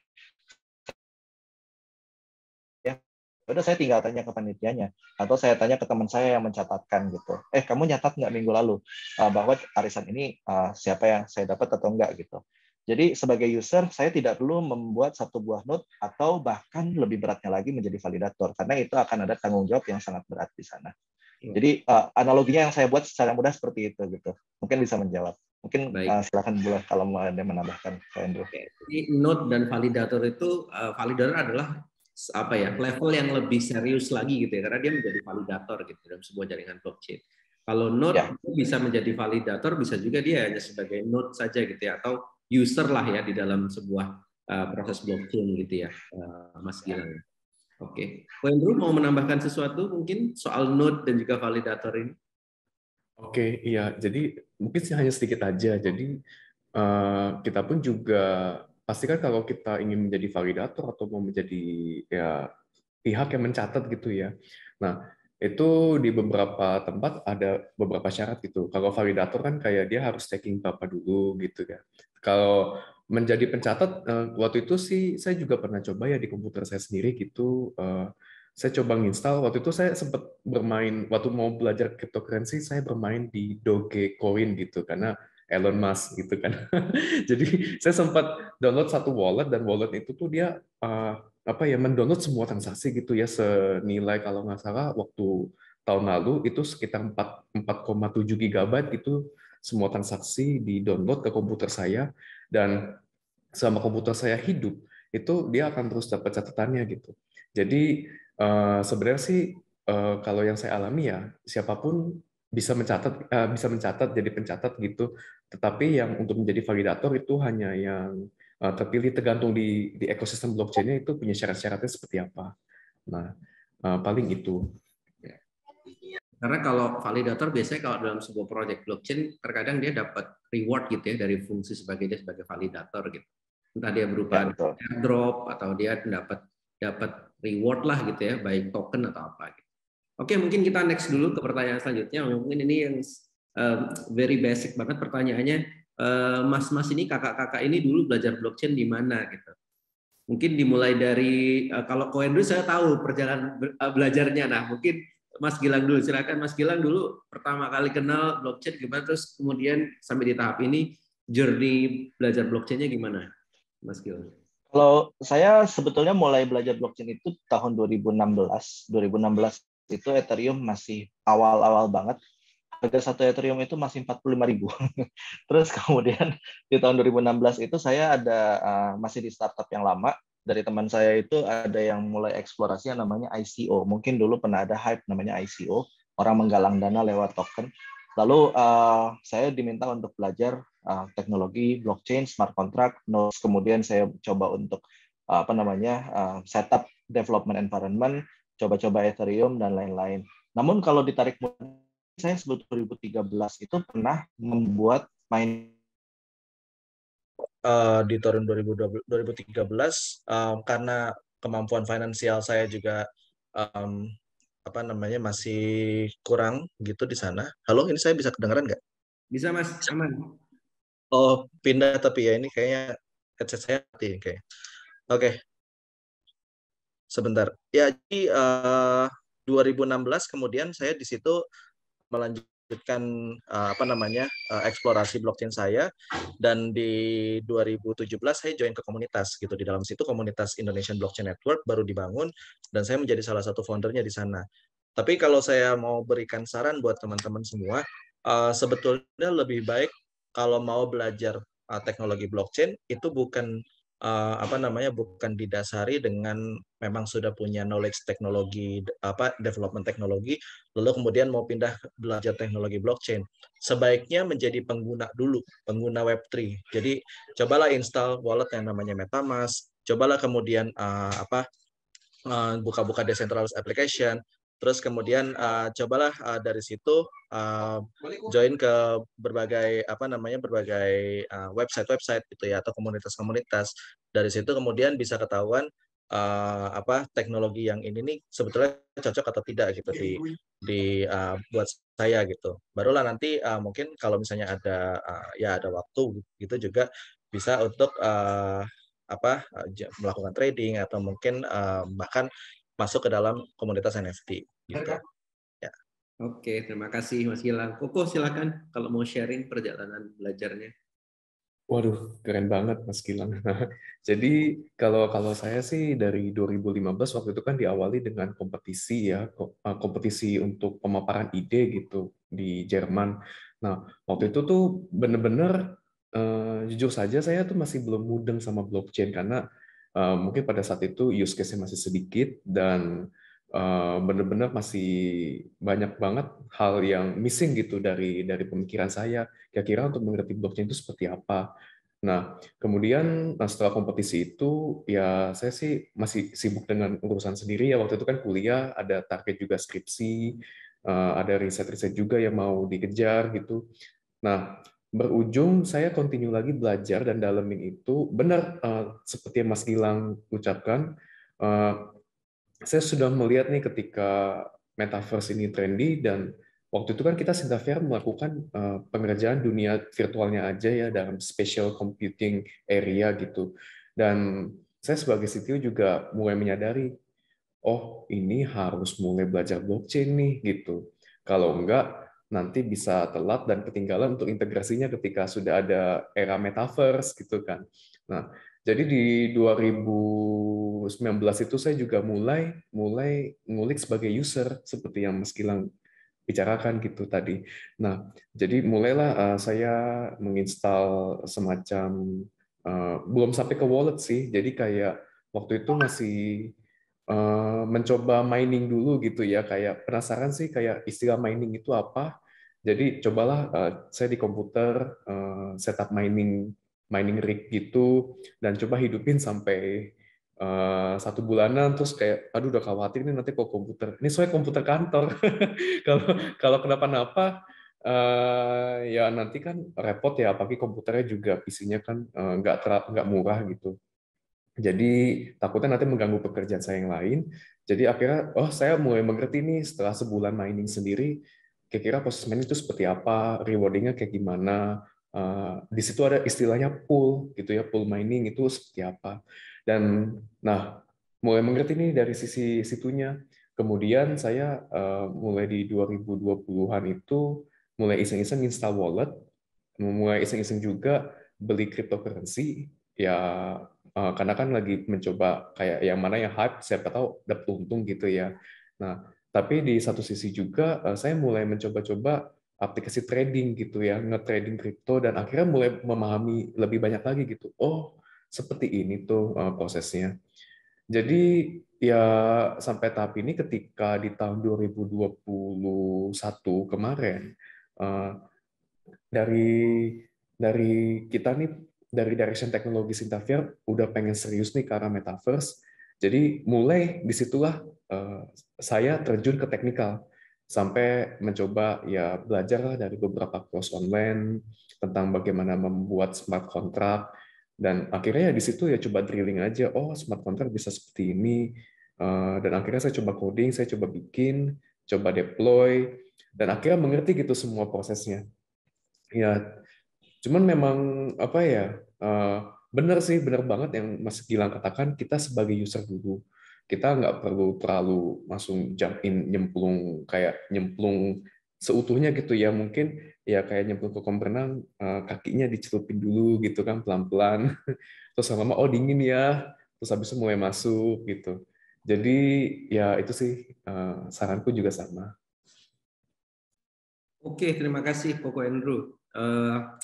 Ya, udah saya tinggal tanya ke panitianya atau saya tanya ke teman saya yang mencatatkan gitu eh kamu nyatat nggak minggu lalu bahwa arisan ini siapa yang saya dapat atau enggak gitu jadi sebagai user, saya tidak perlu membuat satu buah node atau bahkan lebih beratnya lagi menjadi validator, karena itu akan ada tanggung jawab yang sangat berat di sana. Iya. Jadi eh, analoginya yang saya buat secara mudah seperti itu gitu. Mungkin bisa menjawab. Mungkin eh, Baik. Uh, silakan boleh kalau mau ada menambahkan, Pak Andrew. Jadi node dan validator itu eh, validator adalah apa ya level yang lebih serius lagi gitu ya karena dia menjadi validator gitu dalam sebuah jaringan blockchain. Kalau node ya. bisa menjadi validator, bisa juga dia hanya sebagai node saja gitu ya atau user lah ya di dalam sebuah uh, proses blockchain gitu ya, uh, Mas Gilang. Oke, okay. Wendru mau menambahkan sesuatu mungkin soal node dan juga validator ini? Oke, okay, iya. Jadi mungkin sih hanya sedikit aja. Jadi uh, kita pun juga pastikan kalau kita ingin menjadi validator atau mau menjadi ya pihak yang mencatat gitu ya. Nah, itu di beberapa tempat ada beberapa syarat gitu. Kalau validator kan kayak dia harus checking berapa dulu gitu ya. Kalau menjadi pencatat eh, waktu itu sih saya juga pernah coba ya di komputer saya sendiri gitu. Eh, saya coba nginstal. Waktu itu saya sempat bermain waktu mau belajar cryptocurrency saya bermain di Dogecoin gitu karena Elon Musk gitu kan. Jadi saya sempat download satu wallet dan wallet itu tuh dia uh, apa ya mendownload semua transaksi gitu ya senilai kalau nggak salah waktu tahun lalu itu sekitar 4,7 gigabyte gitu semua transaksi di-download ke komputer saya dan selama komputer saya hidup itu dia akan terus dapat catatannya gitu. Jadi eh, sebenarnya sih eh, kalau yang saya alami ya siapapun bisa mencatat eh, bisa mencatat jadi pencatat gitu. Tetapi yang untuk menjadi validator itu hanya yang terpilih tergantung di di ekosistem blockchainnya itu punya syarat-syaratnya seperti apa. Nah, paling itu. Karena kalau validator biasanya kalau dalam sebuah project blockchain terkadang dia dapat reward gitu ya dari fungsi sebagai dia sebagai validator gitu. Entah dia berupa ya, airdrop atau dia dapat dapat reward lah gitu ya baik token atau apa gitu. Oke, mungkin kita next dulu ke pertanyaan selanjutnya. Mungkin ini yang um, very basic banget pertanyaannya. Eh, mas-mas uh, ini kakak-kakak ini dulu belajar blockchain di mana gitu? Mungkin dimulai dari uh, kalau Koendro saya tahu perjalanan belajarnya. Nah, mungkin Mas Gilang dulu, silakan Mas Gilang dulu pertama kali kenal blockchain gimana, terus kemudian sampai di tahap ini journey belajar blockchainnya gimana, Mas Gilang? Kalau saya sebetulnya mulai belajar blockchain itu tahun 2016. 2016 itu Ethereum masih awal-awal banget. Harga satu Ethereum itu masih 45 ribu. Terus kemudian di tahun 2016 itu saya ada eh, masih di startup yang lama, dari teman saya itu ada yang mulai eksplorasi yang namanya ICO. Mungkin dulu pernah ada hype namanya ICO, orang menggalang dana lewat token. Lalu uh, saya diminta untuk belajar uh, teknologi blockchain, smart contract, nodes. Kemudian saya coba untuk uh, apa namanya uh, setup development environment, coba-coba Ethereum dan lain-lain. Namun kalau ditarik saya sebut 2013 itu pernah membuat main uh, di tahun 2012, 2013 um, karena kemampuan finansial saya juga um, apa namanya masih kurang gitu di sana. Halo, ini saya bisa kedengeran nggak? Bisa mas, aman. Oh pindah tapi ya ini kayaknya headset saya mati Oke, okay. sebentar. Ya jadi uh, eh, 2016 kemudian saya di situ melanjut melanjutkan uh, apa namanya uh, eksplorasi blockchain saya dan di 2017 saya join ke komunitas gitu di dalam situ komunitas Indonesian Blockchain Network baru dibangun dan saya menjadi salah satu foundernya di sana. Tapi kalau saya mau berikan saran buat teman-teman semua, uh, sebetulnya lebih baik kalau mau belajar uh, teknologi blockchain itu bukan uh, apa namanya bukan didasari dengan memang sudah punya knowledge teknologi apa development teknologi lalu kemudian mau pindah belajar teknologi blockchain sebaiknya menjadi pengguna dulu pengguna web3 jadi cobalah install wallet yang namanya MetaMask cobalah kemudian uh, apa eh, buka-buka uh, decentralized application Terus kemudian uh, cobalah uh, dari situ uh, join ke berbagai apa namanya berbagai website-website uh, gitu ya atau komunitas-komunitas. Dari situ kemudian bisa ketahuan uh, apa teknologi yang ini nih sebetulnya cocok atau tidak gitu di iya, di uh, buat saya gitu. Barulah nanti uh, mungkin kalau misalnya ada uh, ya ada waktu gitu juga bisa untuk uh, apa melakukan trading atau mungkin uh, bahkan masuk ke dalam komunitas NFT gitu. Ya. Oke, terima kasih Mas Gilang. Koko silakan kalau mau sharing perjalanan belajarnya. Waduh, keren banget Mas Gilang. Jadi kalau kalau saya sih dari 2015 waktu itu kan diawali dengan kompetisi ya, eh, kompetisi untuk pemaparan ide gitu di Jerman. Nah, waktu itu tuh bener-bener uh, jujur saja saya tuh masih belum mudeng sama blockchain karena Eh, mungkin pada saat itu use case-nya masih sedikit dan eh, benar-benar masih banyak banget hal yang missing gitu dari dari pemikiran saya kira-kira untuk mengerti blockchain itu seperti apa Nah, kemudian nah, setelah kompetisi itu, ya saya sih masih sibuk dengan urusan sendiri ya. Waktu itu kan kuliah, ada target juga skripsi, eh, ada riset-riset juga yang mau dikejar gitu. Nah, berujung saya continue lagi belajar dan dalemin itu benar eh, seperti yang Mas Gilang ucapkan eh, saya sudah melihat nih ketika metaverse ini trendy dan waktu itu kan kita Sintafair melakukan uh, pengerjaan dunia virtualnya aja ya dalam special computing area gitu dan saya sebagai CTO juga mulai menyadari oh ini harus mulai belajar blockchain nih gitu kalau enggak nanti bisa telat dan ketinggalan untuk integrasinya ketika sudah ada era metaverse gitu kan. Nah, jadi di 2019 itu saya juga mulai mulai ngulik sebagai user seperti yang Mas Gilang bicarakan gitu tadi. Nah, jadi mulailah eh, saya menginstal semacam eh, belum sampai ke wallet sih. Jadi kayak waktu itu masih eh, mencoba mining dulu gitu ya. Kayak penasaran sih kayak istilah mining itu apa jadi cobalah uh, saya di komputer uh, eh, setup mining mining rig gitu dan coba hidupin sampai Uh, satu bulanan terus kayak aduh udah khawatir ini nanti kok komputer ini soalnya komputer kantor kalau kalau kenapa-napa uh, ya nanti kan repot ya apalagi komputernya juga pc-nya kan nggak uh, nggak murah gitu jadi takutnya nanti mengganggu pekerjaan saya yang lain jadi akhirnya oh saya mulai mengerti nih setelah sebulan mining sendiri kira-kira proses mining itu seperti apa, rewardingnya kayak gimana. Uh, di situ ada istilahnya pool gitu ya, pool mining itu seperti apa. Dan nah mulai mengerti ini dari sisi situnya. Kemudian saya uh, mulai di 2020-an itu mulai iseng-iseng install wallet, mulai iseng-iseng juga beli cryptocurrency ya uh, karena kan lagi mencoba kayak yang mana yang hype siapa tahu dapat untung gitu ya. Nah, tapi di satu sisi juga eh, saya mulai mencoba-coba aplikasi trading gitu ya, nge-trading kripto dan akhirnya mulai memahami lebih banyak lagi gitu. Oh, seperti ini tuh eh, prosesnya. Jadi ya sampai tahap ini ketika di tahun 2021 kemarin eh, dari dari kita nih dari direction teknologi Sintavier udah pengen serius nih ke arah metaverse jadi mulai disitulah eh, saya terjun ke teknikal sampai mencoba ya belajar dari beberapa course online tentang bagaimana membuat smart contract dan akhirnya ya di situ ya coba drilling aja oh smart contract bisa seperti ini eh, dan akhirnya saya coba coding saya coba bikin coba deploy dan akhirnya mengerti gitu semua prosesnya ya cuman memang apa ya eh, benar sih, benar banget yang Mas Gilang katakan, kita sebagai user dulu, kita nggak perlu terlalu langsung jump in, nyemplung, kayak nyemplung seutuhnya gitu ya, mungkin ya kayak nyemplung ke kolam renang, eh, kakinya dicelupin dulu gitu kan, pelan-pelan, terus sama lama oh dingin ya, terus habis itu mulai masuk gitu. Jadi ya itu sih eh, saranku juga sama. Oke, terima kasih Koko Andrew. Uh,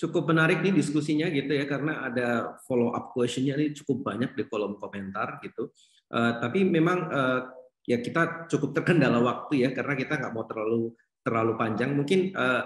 cukup menarik nih diskusinya gitu ya karena ada follow up questionnya ini cukup banyak di kolom komentar gitu. Uh, tapi memang uh, ya kita cukup terkendala waktu ya karena kita nggak mau terlalu terlalu panjang. Mungkin uh,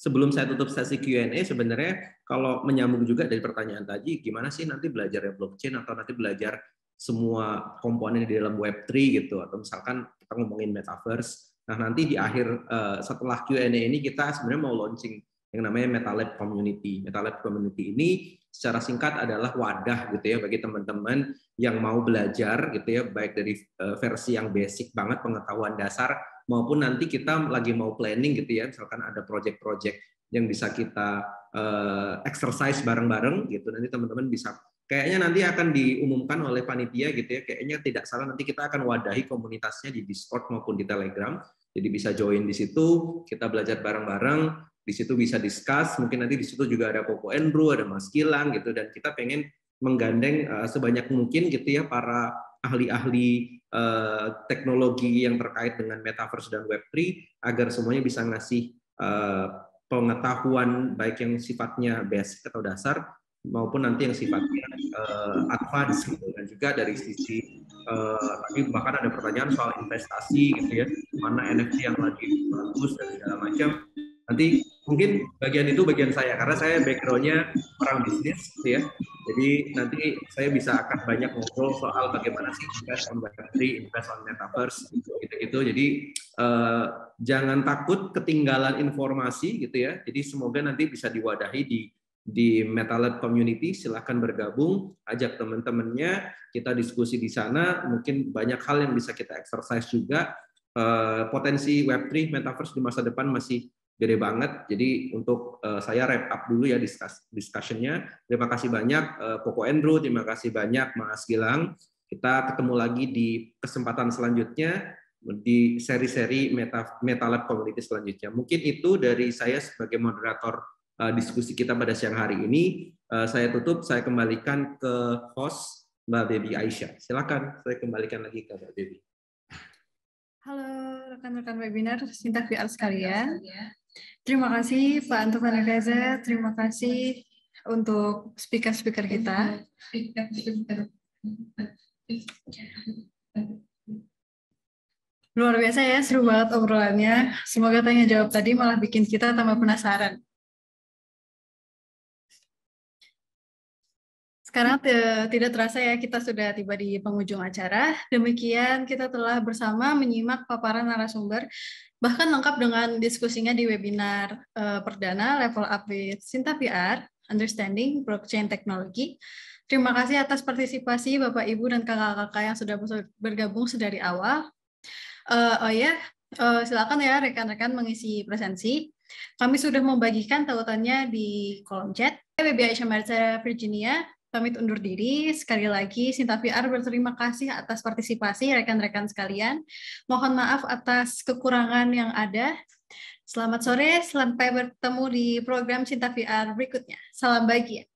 sebelum saya tutup sesi Q&A sebenarnya kalau menyambung juga dari pertanyaan tadi, gimana sih nanti belajar blockchain atau nanti belajar semua komponen di dalam Web3 gitu atau misalkan kita ngomongin metaverse. Nah nanti di akhir uh, setelah Q&A ini kita sebenarnya mau launching yang namanya MetaLab Community. MetaLab Community ini secara singkat adalah wadah gitu ya bagi teman-teman yang mau belajar gitu ya baik dari eh, versi yang basic banget pengetahuan dasar maupun nanti kita lagi mau planning gitu ya misalkan ada project-project yang bisa kita uh, exercise bareng-bareng gitu nanti teman-teman bisa kayaknya nanti akan diumumkan oleh panitia gitu ya kayaknya tidak salah nanti kita akan wadahi komunitasnya di Discord maupun di Telegram jadi bisa join di situ kita belajar bareng-bareng di situ bisa discuss mungkin nanti di situ juga ada Koko Andrew ada Mas Kilang gitu dan kita pengen menggandeng uh, sebanyak mungkin gitu ya para ahli-ahli uh, teknologi yang terkait dengan metaverse dan web3 agar semuanya bisa ngasih uh, pengetahuan baik yang sifatnya basic atau dasar maupun nanti yang sifatnya uh, advance gitu dan juga dari sisi uh, bahkan ada pertanyaan soal investasi gitu ya mana NFT yang lagi bagus dan segala macam nanti mungkin bagian itu bagian saya karena saya backgroundnya orang bisnis gitu ya jadi nanti saya bisa akan banyak ngobrol soal bagaimana sih invest on Web3, invest on Metaverse gitu-gitu jadi eh, jangan takut ketinggalan informasi gitu ya jadi semoga nanti bisa diwadahi di di MetaLab Community silahkan bergabung ajak teman-temannya kita diskusi di sana mungkin banyak hal yang bisa kita exercise juga eh, potensi Web3 Metaverse di masa depan masih gede banget. Jadi untuk uh, saya wrap up dulu ya discuss, nya Terima kasih banyak uh, Koko Andrew, terima kasih banyak Mas Gilang. Kita ketemu lagi di kesempatan selanjutnya di seri-seri meta, meta community selanjutnya. Mungkin itu dari saya sebagai moderator uh, diskusi kita pada siang hari ini. Uh, saya tutup, saya kembalikan ke host Mbak Baby Aisyah. Silakan, saya kembalikan lagi ke Mbak Baby. Halo rekan-rekan webinar, Sinta VR sekalian. Ya. Terima kasih Pak Anto Gaza. terima kasih untuk speaker-speaker kita. Luar biasa ya, seru banget obrolannya. Semoga tanya jawab tadi malah bikin kita tambah penasaran. te tidak terasa ya kita sudah tiba di penghujung acara. Demikian kita telah bersama menyimak paparan narasumber bahkan lengkap dengan diskusinya di webinar uh, perdana Level Up with Sinta PR Understanding Blockchain Technology. Terima kasih atas partisipasi Bapak Ibu dan kakak-kakak yang sudah bergabung sedari awal. Uh, oh ya, yeah. uh, silakan ya rekan-rekan mengisi presensi. Kami sudah membagikan tautannya di kolom chat. BBI Syamarca Virginia, pamit undur diri. Sekali lagi, Sinta VR berterima kasih atas partisipasi rekan-rekan sekalian. Mohon maaf atas kekurangan yang ada. Selamat sore, sampai bertemu di program Sinta VR berikutnya. Salam bahagia.